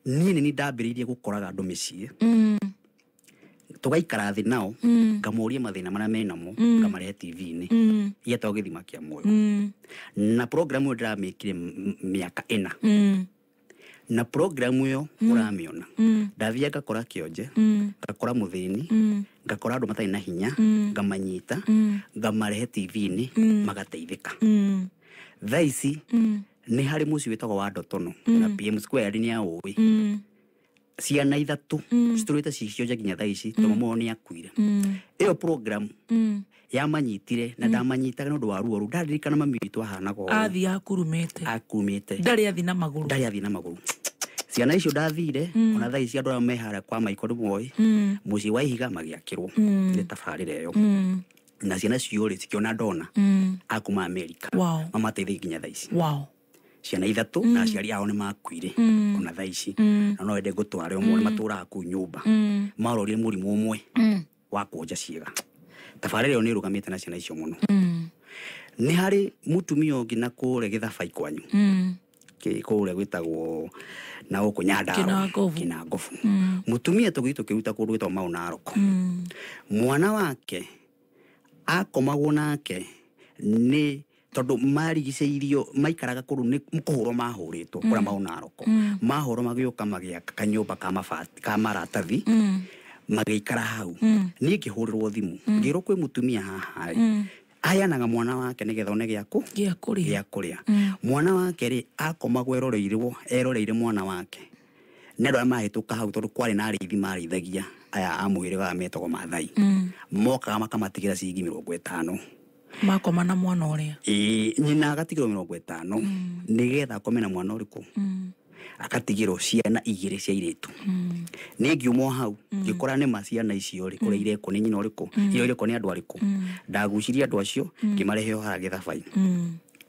niä nä ni ndambä rä irie gå koraga andå mä ciä mm. tå gaikara thä nao ngamå ria mathä na marä a menamo ngamarehe tv-inä ieta gä thima kä a na programu ä yo ndä mm. ramä kire mä aka ä na na programu ä yo å ramä ona ndathia ngakora kä onje mm. ngakora må thä ni ngakora andå matarä na hinya ngamanyita ngamarehe tv-inä magateithä ka thaa ici nä harä må ciä wä wa ndotono mm. na pm square nä aå ä mm. ciana ithatå mm. citå rä te cicionja nginya tha ici mm. tomamoo nä akuire ä mm. yo program mm. yamanyitire na mm. ndamanyitaga nä å ndå wa ruo rå ndaririkana mami witå ahanaga athi akurumä te akurumä athi na magå rå athi na magå rå ciana icio ndathire mm. ona thaa ici andå arĩa mehara kwa maiko nä moä mm. må ciä wa ihiga magä akä rwo mm. nä tabarä ra ä yo mm na ciana ciorä cikiona ndona akuma amerika wow. mamateithä nginya thaa ici wow ciana ithatu na mm. aciari ao nä makuire mm. ona thaa ici mm. na no ende ngå tware å mwe nä matå raga kå u nyå marorire må rimå å mwe wa kuonja ciega tabarä ä yo nä rå na ciana icio må no nä harä må tumia å ngä na kå re gä thabai kwanyu kå rä a gwä tagwo na gå kå nyandaro kina ngobu må tumia tå gä tå kä ruta kå ndå gwä tagwo naroko mwana wake akomagwo nake nä tondu marigiceirio maikaraga kuru ni kuhuro mahuritwo kuria mm. mau naroko mahuro mm. magiuka magiaka kanyumba ka mabati ka maratathi mm. magiikara hau niä ngä hå rä rwo thimå ngä rwo kwä må tumia haharä ayanaga mwana wake nä getha one gä akå gä akå rä a mwana wake rä akomagwo eroreirwo eroreire mwana wake nä andå arä a mahä tå ka hau tondå kwarä na arä ithi marä ithagia aya amå hä rä gaga metago mathai mokaga makamatigä ra ciringi mä rongo ä tano makoma na mwana uria ii nyina agatigirwo mirongo itano mm. nigetha akome na mwana uriku mm. akatigirwo ciana igiri cia iritu mm. ni ngiuma hau ngikora ni ma ciana icio ri kuria irekwo ni nyina uriku irio irekwo ni andu ariku ndagucirie andu acio ngimarehe ohara githabai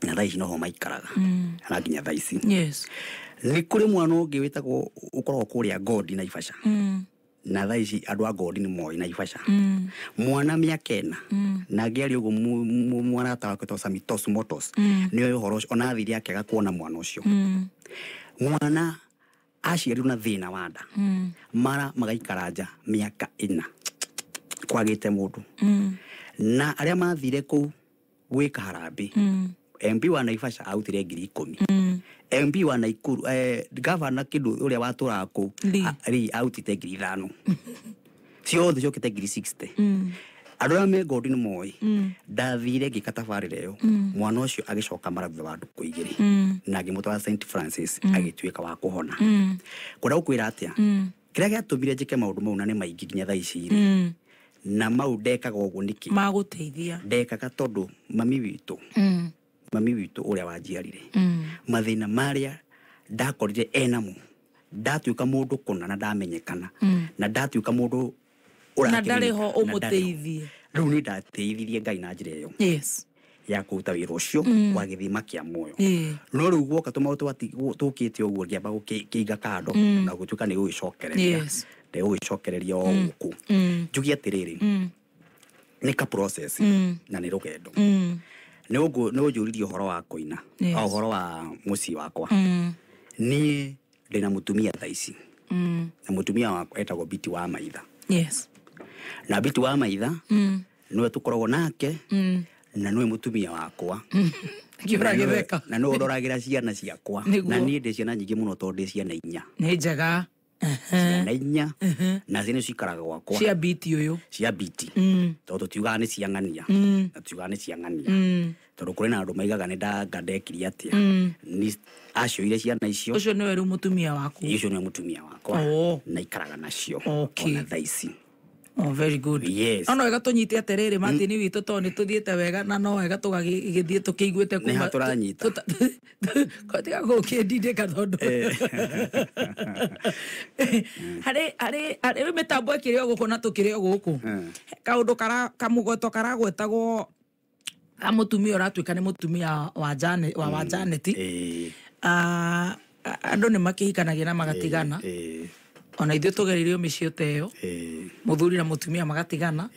na thaa ici noho maikaraga na nginya thaa ici yes. ni kuri mwana ungi witagwo ukoragwo kuria ngodi na ibasha mm na thaa ici andå a ngondi nä moä naibaca mm. mwana mä aka ena mm. na ngä aria å guo mwanata wake motos nä oä å horo ona akega kuona mwana å cio mm. mwana aciarirwo na thä na wanda mara magaikara nja mä aka ä kwagä te må ndå na arä a mathire kå u gwä kaharambi mm. wa naibaca autire ngiri ikå mi MB wa Naikuru eh, gavana kindu uria waturaga ku ri autite ah, ngiri ithano *laughs* ciothe ciokite ngiri 60 mm andå arä a me godin moy moä mm. ndathire ngä katabarä ra ä yo mm. mwana ucio agicoka mara thutha ndu kuigiri igä rä mm. na ngä Saint Francis agä tuä ka wa kuhona hona kå rä a gå kwä ra atä a kä rä a gä atå mire njä ke na maudeka gogo niki maguteithia deka ka tondu ndekaga å guo mami witå mami witå å rä a wanjiarire mm. mathä na marä a ndakorire enamo ndatuä ka må ndå kå na na ndamenyekana mm. na ndatuä ka må ndå na ho å må u nä ndateithirie ngai na njä ra ä yo ya kå ruta wä ra å cio mm. wa gä thima kä a muoyo no rä u guoka tå maå tå kä te å guo ngä amba kä iga kando na gå tuä ka nä gå gä cokereria ndegå gä cokereria o gå kå njugie atä rä rä nä ka na nä rå gendo nä å njå ririe å horo wa ina o å horo wa må ciä wakwa mm. niä ndä na må tumia tha ici mm. na må tumia wakwa etagwo biti wa maitha yes. na biti wa maitha mm. nä tå koragwo nake mm. na nä må tumia wakwa mm. na nä å ra ciana ciakwa na niä ndä ciana nyingä må no tondå ndä ciana inya nä njega ciana inya na cio nä cikaraga gwakwa cia biti å yå cia biti mm. tondå tå tiugaga nä ciang'ania mm. na tiugaga nä ciang'ania mm. tondå kå rä na andå maigaga nä ndangandekirie atä a acioire ciana icio å cio nä we rä u må tumia waku å cio nä we må tumia wakwa oh. na ikaraga nacio ona thaici Oh, very good. Yes. No wega tunyite atiriri Martin witu to ni tuthiite wega na no wega tugagithie tukiiguite kuma. Ni haturanyita. Kotiga gukindindika tondu. Eh. *laughs* Hari hari hari mitambo ikiri guku na tukiri guku. Eh. Kaundu kara kamugweto karagwetagwo ah, mutumia uratuika ni mutumia wa Janet wa mm. Janet. Eh. Ah, Andu ni makihikanagia na magatigana. Eh ona ithuĩ tũgeririo mĩciĩ ta ĩyo thuri na må tumia magatigana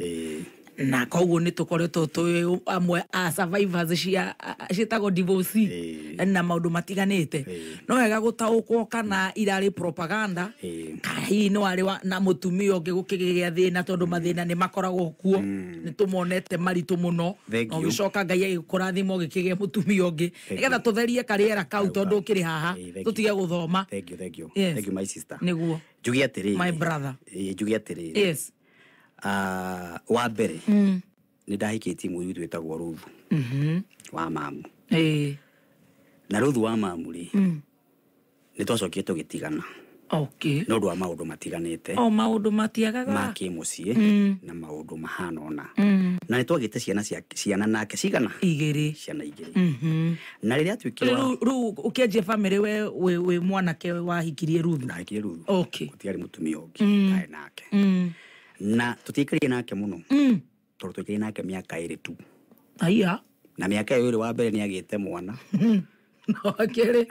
na koguo nä tå koretwo twä amwe a survivors cia ciätagwo divorce hey. na maå ndå matiganä hey. no wega gå taå kwo kana irari propaganda hey. kana no ari warä na må tumia å ngä gå kä na tondå mathä na nä makoragwo kuo hmm. nä tå monete maritå må no na å gä coka ngai agä kå rathima å gä kä gä a må tumia å ngä nä getha tå therie karä era thank you å kä rä haha tå my gå thoma nä guo njuge atä rä njuge atä Ah, wa mbere mm. nä ndahikätie twä tagwo rũthu mm-hmm. wa mamu na rthu wa mamu rĩ mm. nä twacokie tå gä tigana okay. ndå wa maå ndå matiganä te ndå ma kä må ciä na maå ndå mahanona mm. na nä twagä te ciana ciana nake cigana ciana igä rä mm-hmm. na rä rä a atuä kä rä å kä anjia bamä rä we wä mwanake wahikirie ruthu ndahikirie ruthu okay. må tumia å ngä nake mm na tutiikirire nake muno mm. tondu twikire nake miaka iri tu aia na miaka iyo iri wa mbere niagite mwana mm. na wakeri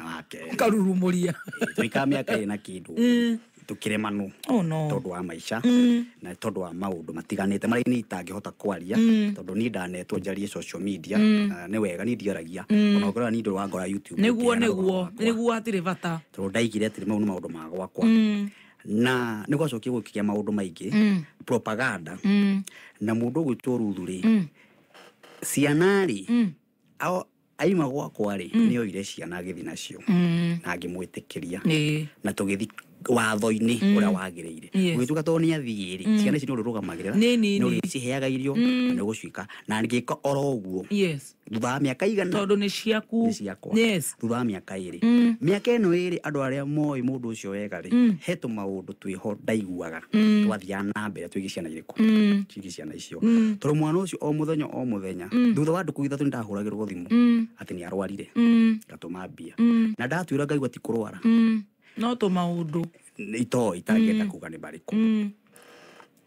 ukarurumuria twikara miaka iri na kindu mm. tukiremanu oh, no. tondu wa maisha mm. na tondu wa maundu matiganite maria ni itangihota kwaria mm. tondu ni ndanetwo njarie social media mm. uh, ni wega ni ndiaragia mm. ona ngorora ni ndu wa ngora youtube niguo niguo bata tondu ndaigire atiri mau ni maundu magwakwa mm na nä gwacokia gå kä kia maå ndå maingä mm. propaganda mm. na må ndå å gwä two ruthu rä mm. ciana rä aima gwakwa rä nä oire ciana agä thiä nacio na ngä mwä tä kä ria na tå gä thi watho-inä å mm. rä a wagä rä ire å gä tuka tondå nä athiä rä mm. ciana ici nä å rä rå gamagä rä ra nä å rä ciheaga irio nä gå cuika na ngä ka oro å guo thutha wa mä aka igana tondå nä ciaku nä ciakwa thutha wa mä aka ä rä mä mm. aka ä no ä rä andå arä a moä må ndå å cio wega rä he tå maå ndå twä ho ndaiguaga twathiaga na mbere twä gä ciana irä kå cigä ciana icio tondå mwana å cio o må thenya o må thenya thutha wa ndå kå ithatå nä ndahå ragä rwo thimå atä nä arwarire ngatå ma mbia na ndatuä ra ngaigua ti kå rwara no tå maå ndå itoä itangäenda mm. kuga nä marä kå mm.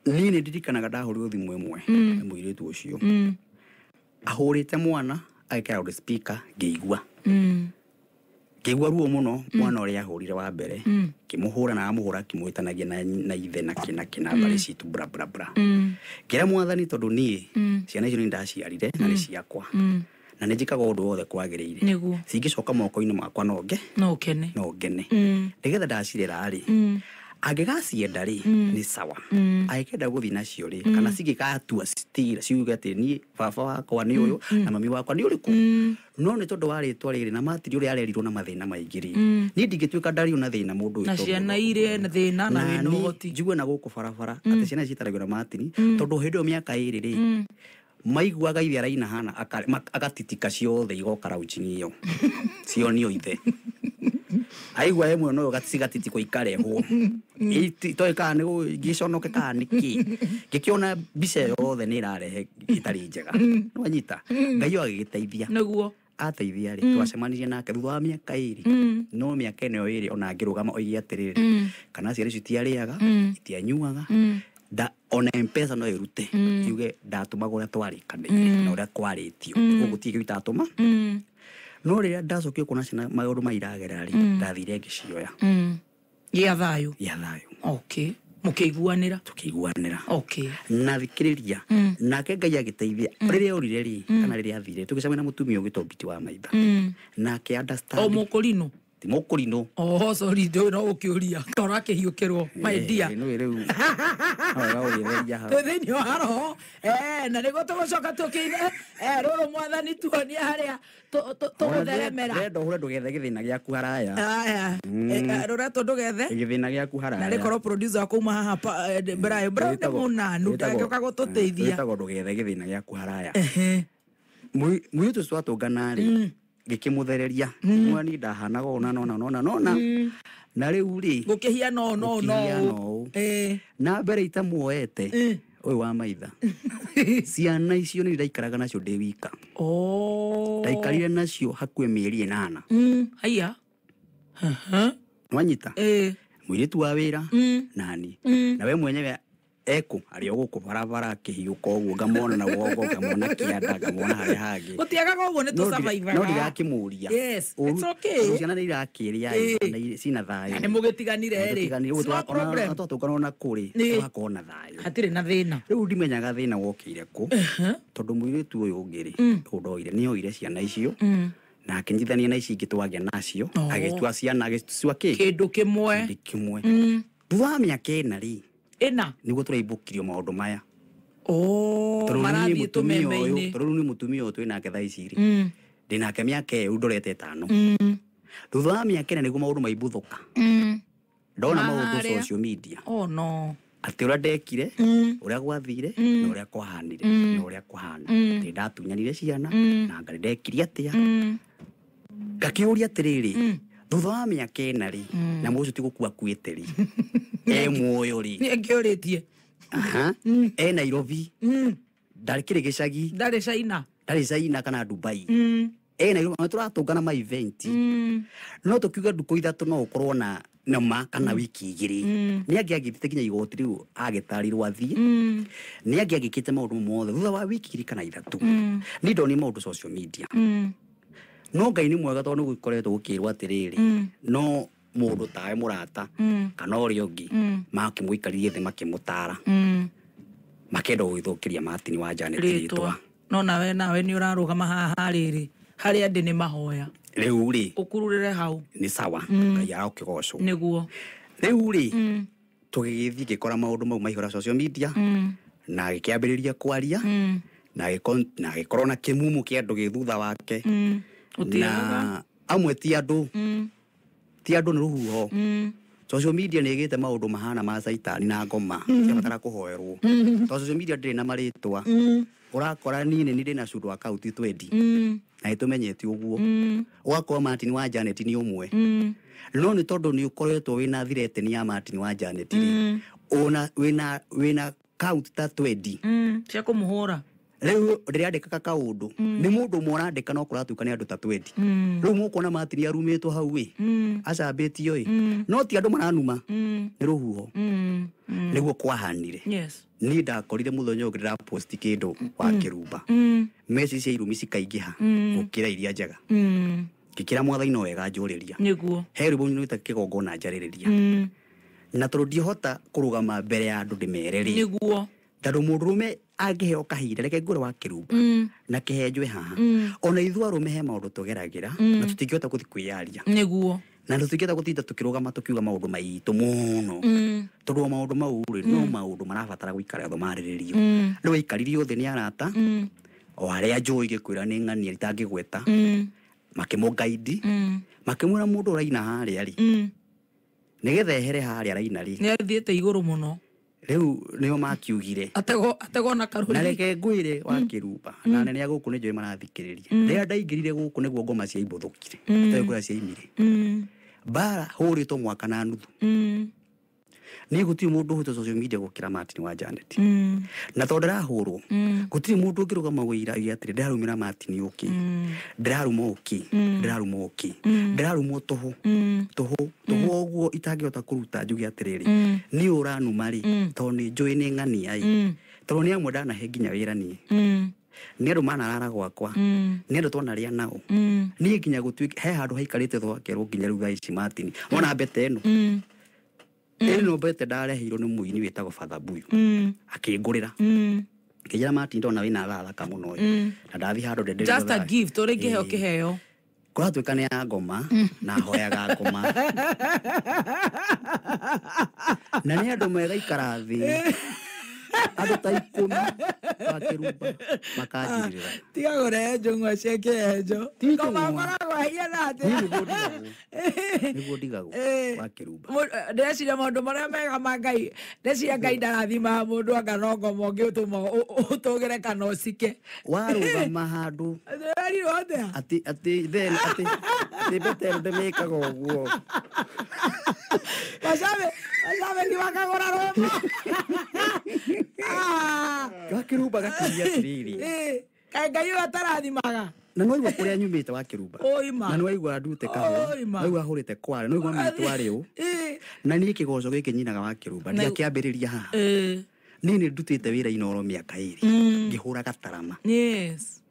niä nä ndirikanaga ndahå rä thimå ä mwe må mm. irä tu å cio ahå rä te mwana agäkä ra ngä igua igua ruo må no mwana å rä a ahå rire wa mbere ngä må hå ra na amå hå ra kimwä tanagia na ithe na kä na kä na mbarä citå ngä ra mwathani tondå niä ciana icio nä ndaciarire na nä ciakwa na nä njä kaga å ndå wothe kwagä rä ire cingä coka moko-inä makwa nonge no ngene no ngene mm. nä getha ndacirä rä mm. angä gacienda rä mm. nä sawa angä kenda gå thiä nacio rä kana cingä gatua ciuge atä niä baba wakwa nä å yå na mami wakwa nä å rä kå no nä tondå wa rä twa rä rä na matiri å rä a arerirwo na mathä na maingä rä niä ndingä tuä ka ndario na thä na må ndå na ciana irä na thä na na wä na å goti njigue na gå kå barabara atä ciana citaragio na matiri tondå hä ndä ä yo mä aka ä rä rä maiguaga ithe araina hana agatitika ciothe igoka rauchini iyo *laughs* cionio ithe aigua imwe no gacigatitikwo ikarehwo mm. itoĩ kana nĩ gĩconoke kana nĩ kĩ gĩkĩona mbica yothe nĩ ĩrarehe ĩtarĩ njega nwanyita ngai o agĩgĩteithia nĩguo ateithia rĩ mm. twacemanirie nake thutha wa mĩaka iri mm. no mĩaka ĩno iri ona ngĩrũgama oige atiriri kana ciarĩ citiarĩaga itianyuaga ona mpesa no irute mm. yuge ndatũmaga ũrĩa twarĩkanĩire mm. na ũrĩa kwarĩtio ũguo ti gĩu itatũma mm. no rĩrĩa ndacokio kuona ciana maũndũ mairagerera rĩ ndathire ngĩcioya gĩa thayũ gĩa thayũ okay mũkĩiguanĩra tũkĩiguanĩra okay na na nake ngai agiteithia rĩrĩa orire rĩ kana rĩrĩa athire tũgĩcamania na mũtumia wa tombiti wa maitha understand o ti må kå rinå oho sori ndå no å kä å ria tora kä hiå kä rwo maendia nä rä u twä thä inä wa roho eh, na nä guo tå gå coka tå kä ire rå eh, rå mwathani tuonie harä a tå gå theremera renda å hå re ndå gethe gä thä na gä aku haraya rå mm. eh, retwo ndå gethe gä thä na gä aku haraya na rä korwo wakå uma haha mbä nä må nanu ndangä å ka gå tå teithia ndå gethe gä thä na gä aku haraya må irä tå citwatå nganarä gikimuthereria mwani mm. ndahanaga ona nona nona nona mm. na riu ri gukihia no no no eh. na mbere å mm. yå wa maitha *laughs* ciana icio ni ndaikaraga nacio ndä wika ndaikarire nacio hakuhe mieri inana haiya wanyita eh. tu wa ra nani na we mwenyewe eku ari å gå kå barabara akä hiå ka å guo ngamona na guoko ngamona kä anda ngamona harä a hangä gå tiagaga å guo nä tå no ndirakä må ria ciana nä irakä rä a cina thayå nä må gä tiganirerä twatå ngana ona kå rä twakorwo na thayå hatirä na thä na rä u ndimenyaga thä na wokä ire kå uh-huh. tondå må irä tu å yå ngä rä å mm. ndoire nä oire ciana icio mm. na akinyithania na ici ingä twagä nacio oh. agä tua ciana agä tua kä ndå kä mwe kä mwe mm. thutha wa mä aka ä na rä ina niguo turaibukirio maundu maya marathiä tå meme-inä tondå rä u nä må tumia å twä nake tha ici ndä nake mä aka ndorete tano mm. thutha wa mä aka ä na nä ndå ka ndona maundu social atä å rä a ndekire å rä a gwathire na å rä kwahanire na kwahana ndatunyanire mm. ciana na ngari ndekirie atä a ngakä å ria atä rä mm. rä thutha wa mä aka ä na rä na må tigå kua kuä te rä e muoyo rä nä angä å rä tie mm. e ee nairobi mm. ndarä kä rä gä cagi ndarä caina ndarä caina kana dubai e nairobi tå ratå ngana ma no tå kiuga ndukå ithatå no å korwo na nama kana wiki igiri mm. ni angi agithite nginya igoti riu agitarirwo athie mm. ni angi agikite maundu mothe thutha wa wiki igiri kana ithatu mm. ni ndoni maundu social media mm no ngai nä mwega tondå nä gå koretwo gå kä rwo atä rä mm. rä no må ndå tawe må rata mm. kana å rä a å ngä mm. makä må ikaririe thä makä må tara makenda gå gä thå kä ria matini wa janeträtwa no nawe nawe nä å rarå gama haha rä rä harä a ndä nä mahoya rä u rä å kurå rä re hau nä sawa ngai ara å kä gocwo nä guo rä u rä tå gä gä thiä gä kora maå ndå mau maihå ra social media na agä kä ambä rä ria kwaria na agä korwo na kä mumu kä andå gä thutha wake mm na amwe ti andu mm. ti andu ni ruhuho mm. social media nä gä te maå ndå mahana ma caitani na ngoma mm. ciabatara kå hoerwo to social media ndä na marä twa å rakora nini nä ndä na curu akaunti twendi na nä tå menyete å guo å gakorwo martin wa janeti nä å mwe no nä tondå nä å koretwo wä na thireteni ya martin wa janeti ona wä na kaunt ta twendi cia kå må hå ra riu riria ndikaga kaundu mm. ni mundu umwe urandika no kuratuika ni andu ta 20 mm. riu mukuona matiri arumitwo hau i mm. acambitio i no ti andu maranuma ni ruhuho niguo kwahanire ni ndakorire muthenya ungi ndiraposti kindu wa kirumba meci cia irumi cikaingiha gukira iria njega ngikira mwathani wega njuriria niguo he rwimbo nyinita kigongona njariria na tondu ndihota kurugama mbere ya andu ndimereri niguo tondå må ndå rå me angä heo kahinda reke ngå re wa kä rumba mm. na kä henjwe haha mm. ona ithuä arå me he maå ndå tå geragä ra mm. na tå tingä hota gå thiä kwä yaria nä guo na tå tingä hota gå tinda tå kä rå gama tå kiuga maå ndå maitå må mm. no tondå mm. mm. o maå ndå mau rä no maå ndå marabatara gå ikara tho marä rä rio rä thä nä arata o arä a njå igä kwä ra nä ng'ania itangä gweta makä må ngaidi makä mwä ra må ndå å raina harä a rä nä getha ehere harä a raina rä nä athiä te igå rå må no riu nio makiugire atego atego na karuhi na reke ngwire wa kiruba mm. mm. na nene aguku ni njuri marathikiriria mm. riria ndaingirire guku niguo ngoma cia imbuthukire atari cia ciaimire mbara huritwo mwaka na nuthu ni gutirä må ndå å hå social media gå kä ra matini wa janet mm. na tondå ndärahå rwo mm. gå tirä må ndå å ngä rå gama gå ira ige atä rä ndärarumä ra matini å kä mm. ndäraruma å kä mm. ndäraruma å kä mm. ndärarumwo tå hå tå hå tå hå å guo itangä hota kå ruta njuge atä rä rä nä å ranuma rä tondå nä njå ä nä ng'aniaä tondå nä amwe ndanahe nginya wä ra niä nä andå manarara gwakwa nä andå twanarä a nao niä nginya gå tuä he handå haikarä te thwakerwo nginya rä u thaici matini ona mbete ä no ä mm. nombrete ndareheirwo nä må ini wä tagwo batha mbuyu akä ngå rä ra njä ra martin ndona wä mm. na thaa thaka må no na ndathi handå ndendå rä ngä heo kä heo kåratuä ka nä ya ngoma mm. na hoyaga ngoma *laughs* na nä andå megaikara thä *laughs* andå ta ikå mi makä rumba makanjä ra ah, tiga gå rehe njå ngwa ciake enjo komakoragwo ahiana atänäguo ndigagwo eh. eh. makä rumba ndäreciria maå ndå marä a mega ma ngai ndäreciria ngai ndarathimaga må ndå anga no ngomo ngä tå ma å tå gä re kana å cike warũgama handå nä mbete ndä mä kaga å guo Wasabe, wasabe ni wakagora roma. *laughs* Ah. wakiruba gakiria tiriri *laughs* eh. ngai uyu atarathimaga na nwaigua kå rä a nyumä te wa kä rumba na nwaigua ndute kahå nwaigua hå rä te kwarä nwaigua mitwarä å eh. na niä kä goco gä kä nyinaga wa kä rumba nä akä ambä rä ria haha nä eh. nä ndutä te wä ra inoro mä aka ä rä mm. ngä hå raga tarama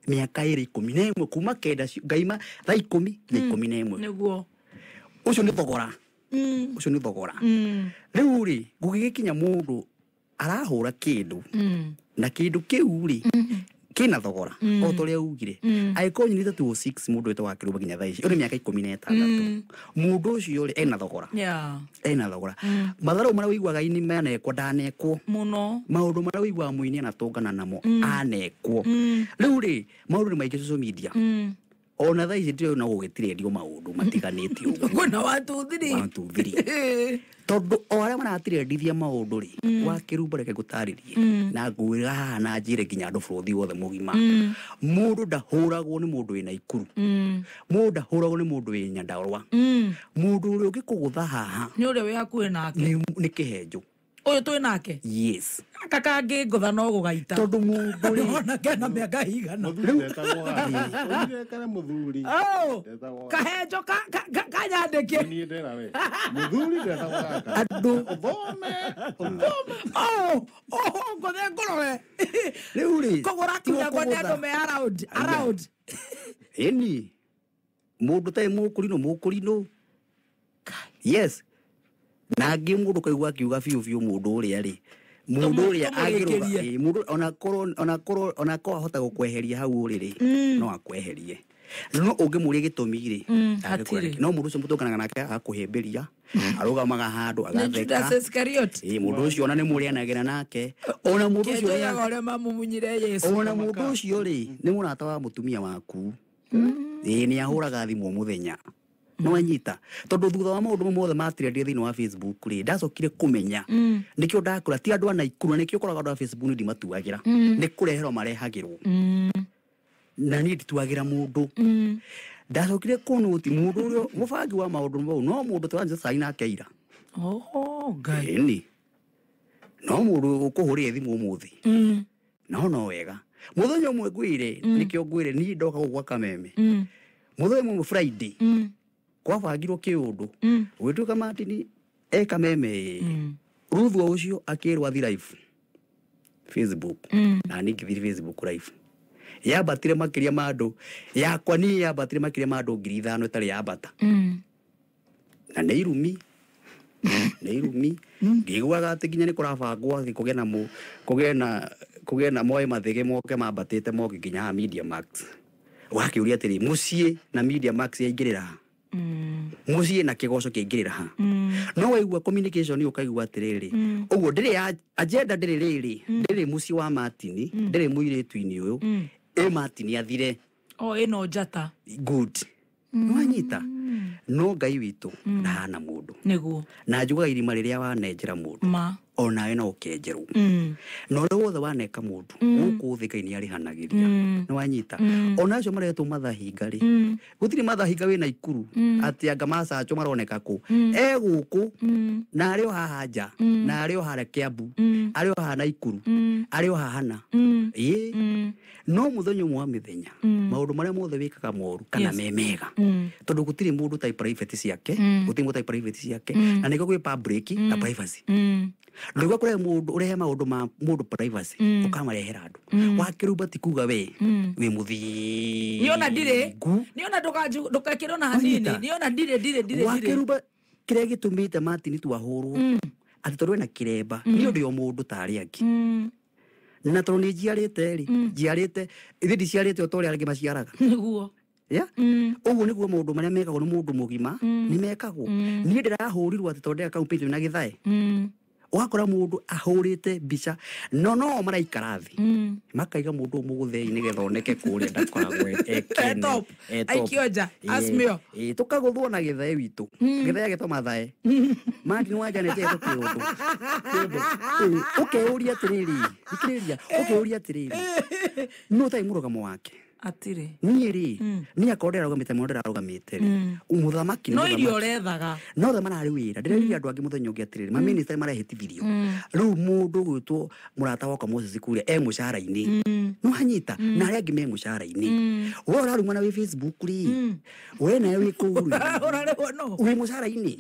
mä aka ä rä ikå mi na ä mwe kuma kenda ngaima tha ikå mi na mm. ikå mi na ä mwe å cio nä thogora å mm. cio nä thogora rä u rä gå gä gä kinya må ndå arahura kindu mm. na kindu kiu ri mm-hmm. kina thogora mm. o ta ria ugire mm. angikorwo nyinite tu mundu witagwo wa kiruba nginya thaa ici uri miaka ikumi na itandatu mundu ucio ri ena thogora ena thogora matharau maria wiguaga ini manekwo ndanekwo muno maundu maria wiguaga muini anatungana namo anekwo riu ri maundu ni maingi social media ona tha ici ndio no gugitirerio maundu matiganite uguo ngona *laughs* watu thiri watu thiri *laughs* tondu ora maratirendithia maundu ri mm. wakirumbareke gutaririe mm. na ngwira na njire nginya ndu buruthi wothe mugima mundu mm. huragwo ni mundu ina ikuru mundu huragwo ni mundu ina nyandarwa mundu uri ungikugutha haha ni uri we hakuhi nake ni kihenjo uyu twi nake yes kakangä ngåtha tha no gå gaita tondå mångåonake na mä aka iganakare kahenjo kanyandä kie andå ngå the ngå rore rä u rä kå gå ra kinyagwo nä andå me ni må ndå tarä må kå rinå må kå rinå yes na ngä må ndå kaigua akiuga biå biå må ndå å rä a rä mundu uria agiruga mundu onakorwo onakorwo onakorwo ahota gukweheria hau uriri mm. no akweherie no ungimuria gitumi ri no mundu ucio mutunganaga nake agakuhimbiria mm. arugamaga handu agatheka mundu ucio ona ni muri murianagira nake ona mundu ucio ona mundu ucio ri ni murata wa mutumia waku ii mm. ni ahuraga thimu muthenya nwanyita tondu thutha wa maundu mothe matirendia thiini wa facebook ri ndacokire kumenya mm. nikio ndakora ti andu anaikuru nikio koraga andu a facebook ni ndimatuagira mm. ni kureherwo marehagirwo mm. na ni ndituagira mundu mm. ndacokire kunuti mundu uria mubangi wa maundu mau no mundu twanjia cai nake ira oh, ni no mundu ukuhurie thimu umuthi mm. no no wega muthenya umwe ngwire mm. nikio ngwire ni ndoka gugwa kameme muthenya mm. umwe friday mm kwabangirwo kä å ndå mm. gå gä tuä ka martin eka meme mm. ruthu cio akä rwo athi live facebook mm. na niki thi facebook live batire makiria ma ya kwani ya batire makiria ma ngiri ithano ĩtarĩ yambata mm. na nä irumi nä irumi mm. ngäiguaga atä nginya nä kå rabangwo atä kå gena kå gena kå gena mathägä moke mambatä te moke nginya media max wakä å ria atä rä må ciä na media max yaingä rä ra Mm. ciä na kä goco kä ingä rä ra ha mm. no waigua nä å kaigua atä rä mm. rä å guo ndä ajenda ndä rä rä rä ndä rä må ciä wa matini ndä rä må irä tu-inä å yå ä matini athire o ä no njata good nwanyita no ngai witå ndahana må ndå na njugaga irima rä rä a wanenjera må ndå onawe no ukenjerwo mm. na å rä a wothe waneka må ndå gå mm. kå thä ka arä hanagä ria mm. nä wanyita ona acio maretwo mathahinga rä gå tirä mathahinga wä na ikuru atä anga macaco maroneka kå egå kå na arä o haha nja na arä o hara kä ambu arä o haha na ikuru arä o hahana ä no må thenya mwa mä thenya maå ndå marä a mothe wä kaga moru kana me mega tondå gå tirä må ndå ciake gå tirä må ciake na nä guo gwä na ndå kå rehe maå ndå ma må ndå å mm. kamarehera andå mm. wakä rä u batikuga we wä må thiinona ndirä kä rä a gä tå mä te matini twahå rwo atä tondå ena kä remba nä å ndå o må ndå tarä angä mm. na tondå nä njiarä te rä njiarä te ithä ndiciarä te å ta å rä a angä maciaraga nä ũguo nĩguo maũndũ marĩa mekagwo nĩ mũndũ mũgima nĩ mekagwo niĩ ndĩrahũrirwo atĩ tondũ ndĩra na gĩthaĩ ugakora mundu ahurite mbica no no maraikara thi mm. makaiga mundu nä nigetha oneke rä a ekeneaikionja asmio e, thwo na githae witu mm. githae agitwo mathae *laughs* martin wanjanete tu kiundu ukeuria atiriri ikiriria ukeuria atiriri *laughs* no tai murugamo wake atire niä rä hmm. nä akorwo ndä rarugamä te må ndä rarugamä te må hmm. no irio orethaga no the manarä wä ra ndä ri hmm. andå angä må thenya å ngä atä rä maminister marehä tithirio rä u må ndå gwä two må rata e må cara-inä no hanyita na ari angä me må cara-inä we å mwana wä facebook ri we nawe wä kå ora rä wä må cara-inä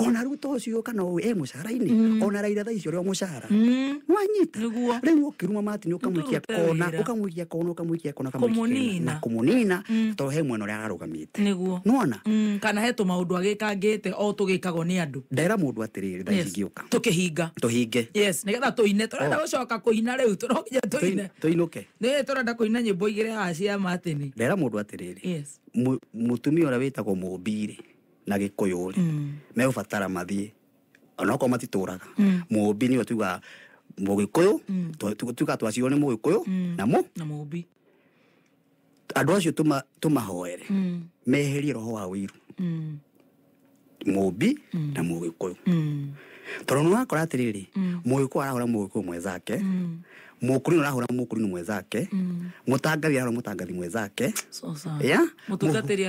ona rä ucio kana å e må cara-inä mm. ona raira thaici icio rä a må cara mm. wanyita rä u å kä ruma matini å kamå kona å kamå kona å kamå kona na kå må nina to he mwena å rä a ararå gamä te nona mm. kana he tå maå ndå agä kangä te o tå gä kagwo nä andå ndera må ndå atä rä rä thaicingä å ka tå kä hinga tå hinge nä getha tå ine tå renda oh. gå coka kå ina rä u tå rokinya tå ine tå inåke nä tå renda kå ina nyä mbo igä rä haha cia ndera må ndå atä rä rä må tumia å rä a wä tagwo må mbirä na gä kå yå rä batara mathiä onakorwo raga må mbi nä tuga må gä kå yå tuiga twacirwo nä må gä mm. kå yå na må andå acio tå mahoere mm. meherie roho wa wiru iru må mm. mbi na må gä kå yå tondå nä wakora atä rä rä må gä kå arahå ra må gä kå mwenzake mukurino arahura mukurino mwezake mutangathi mm. arahura mutangathi mwezake mutungatĩri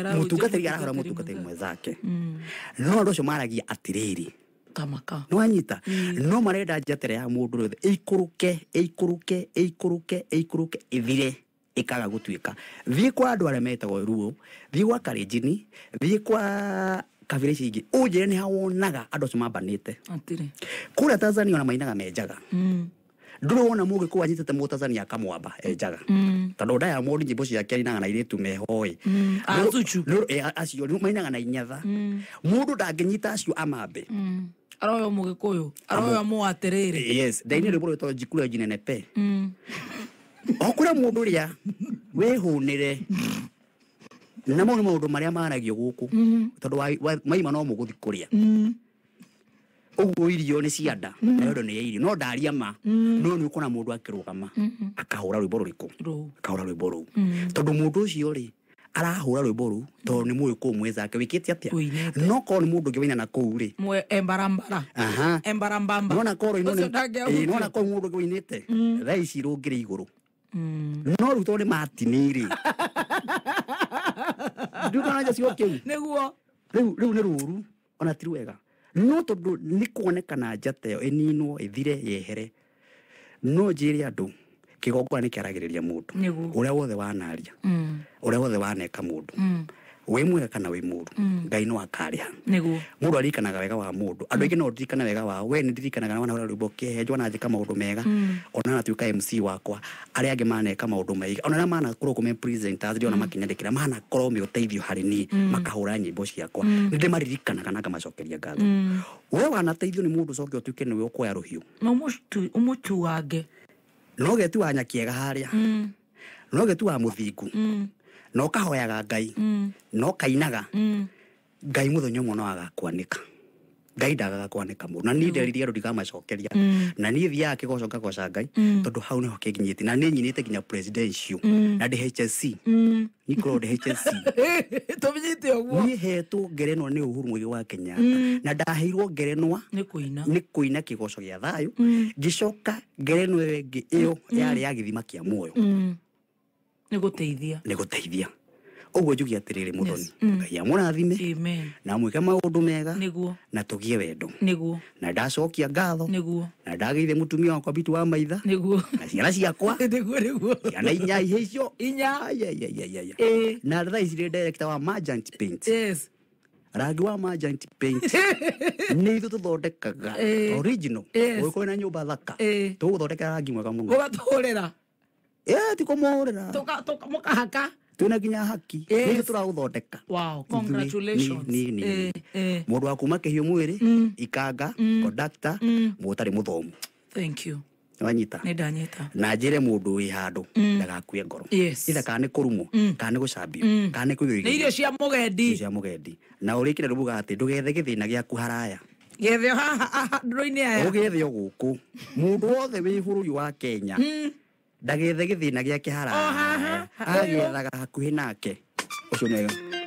arahura mutungatĩri mwezake mm. no andũ acio maragia atĩrĩrĩ tamaka no anyita mm. no marenda njatere ya mundu rothe ikuruke ikuruke ikuruke ikuruke ithire ikaga gutuika thie kwa andu aria metagwo ruo thie kwa karenjini thie kwa kabira ici ingĩ ũnjĩre nĩ ha wonaga andũ acio mambanĩte kũrĩa tanzania ona mainaga menjaga mm ndå wona må gä kå anyitä te må tanzania akamwamba enjaga mm. tondå nda ya må ndå nyä ciake ainaga na irä tu mehoä mm. ah, e, acio mainaga na inyatha må mm. ndå ndangä nyita acio amambe aroyo må gä kå yå aroyo må atä rä rä ndainä rä må rä to njikure njinene pe okå rä må ndå rä a wä hå nä re na mau nä maå ndå marä a maragio gå kå tondå maima no må gå thikå rä a uguo irio ni cia nda mm-hmm. nayo ni ya no ndaria ma mm-hmm. no ni ukona mundu akirugama mm-hmm. akahura rwimbo ruriku akahura rwimbo ruu tondu mundu ucio ri arahura rwimbo ru tondå nä mwä kå mwä thake wä kä te atä a nokorwo nä må ndå å ngä wainana kå u rä nona korwo nona e e korwo må ndå å ngä wainä te thaa ici rå ngä rä igå mm. no ru to ni nä matinä rä *laughs* ndiukanaja cigo okay u rä u nä rå ru ona ti rwega no tondå ni kuonekana njata yo ä ithire yehere no rä ria må ni kiaragiriria rä a wothe wanaria mm. a wothe waneka må ndå mm wi mwega kana wi muru mm. ngai no akariha niguo muru aririkanaga wega wa mundu andu mm. aingi no ndirikana wega wao we ni ndirikanaga wona rwimbo kĩhenjwo na njĩka maũndũ mega mm. ona na tuĩka mc wakwa arĩa angĩ maneka maũndũ maiga ona mana arĩa manakorwo kũme presenters ndĩrona makinyandĩkĩra manakorwo me ũteithio harĩ niĩ makahũra nyĩmbo ciakwa nĩ ndĩmaririkanaga na ngamacokeria ngatho we wanateithio nĩ mũndũ ũcoke ũtuĩke nĩwe ũkoya rũhiũ ũmũtuange no getu wa nyakiega harĩa no getu wa mũthingu mm na ũkahoyaga ngai mm. na ũkainaga mm. ngai mũthenya ũmwe no agakwanĩka ngai ndagaga kwanĩka mũndũ na niĩ nderirie andũ macokeria mm. na niĩ thiaga kĩgoco ngagoca ngai tondũ hau ho nĩho kĩnginyĩtie na nĩ nyinĩte nginya presidential na ndĩ HSC nikorwo ndĩ HSC *laughs* tũmĩnyite ũguo niĩ hetwo ngerenwa nĩ Uhuru Mũigai wa kenya na ndaheirwo ngerenwa nĩ kũina nĩ kũina kĩgoco gĩa thayũ ngĩcoka ngerenwa ĩyo ĩngĩ ĩyo yarĩ ya gĩthima kĩa muoyo nä gå teithia nä gå njugi atiriri muthoni ngai yes. amurathime mm. na mwike maundu mega niguo na tugie wendo niguo na ndacokia ngatho niguo na ndageire mutumia wakwa bitu wa maitha niguo na ciana ciakwa *laughs* niguo niguo ciana inya ihecio inya e. na thaa ici director wa Magent Paint yes rangi wa Magent Paint *laughs* nä ithu tå thondekaga original å gä korwo na nyå mba thaka tå rangi mwega må no yeah, tiko morera tuka tuka mukahaka tuna haki yes. nitho turaguthondeka wow congratulations ni ni, eh, eh. wa kuma kihio mwiri mm. ikanga mm. conductor mm. mutari muthomu thank you wanyita nindanyita na njire mundu wi handu mm. ndagakue ngoro ira kana ni kurumo mm. kana ni gucambio mm. kana ni kuigio ni irio cia mugendi cia mugendi na urikire rubuga ati ndugethe githina giaku haraya gethe haha nduro-ini aya ugethe o guku mundu wothe wi bururi wa kenya ndagä the gä thä na gä ake haragä ethaga hakuhä nake å cio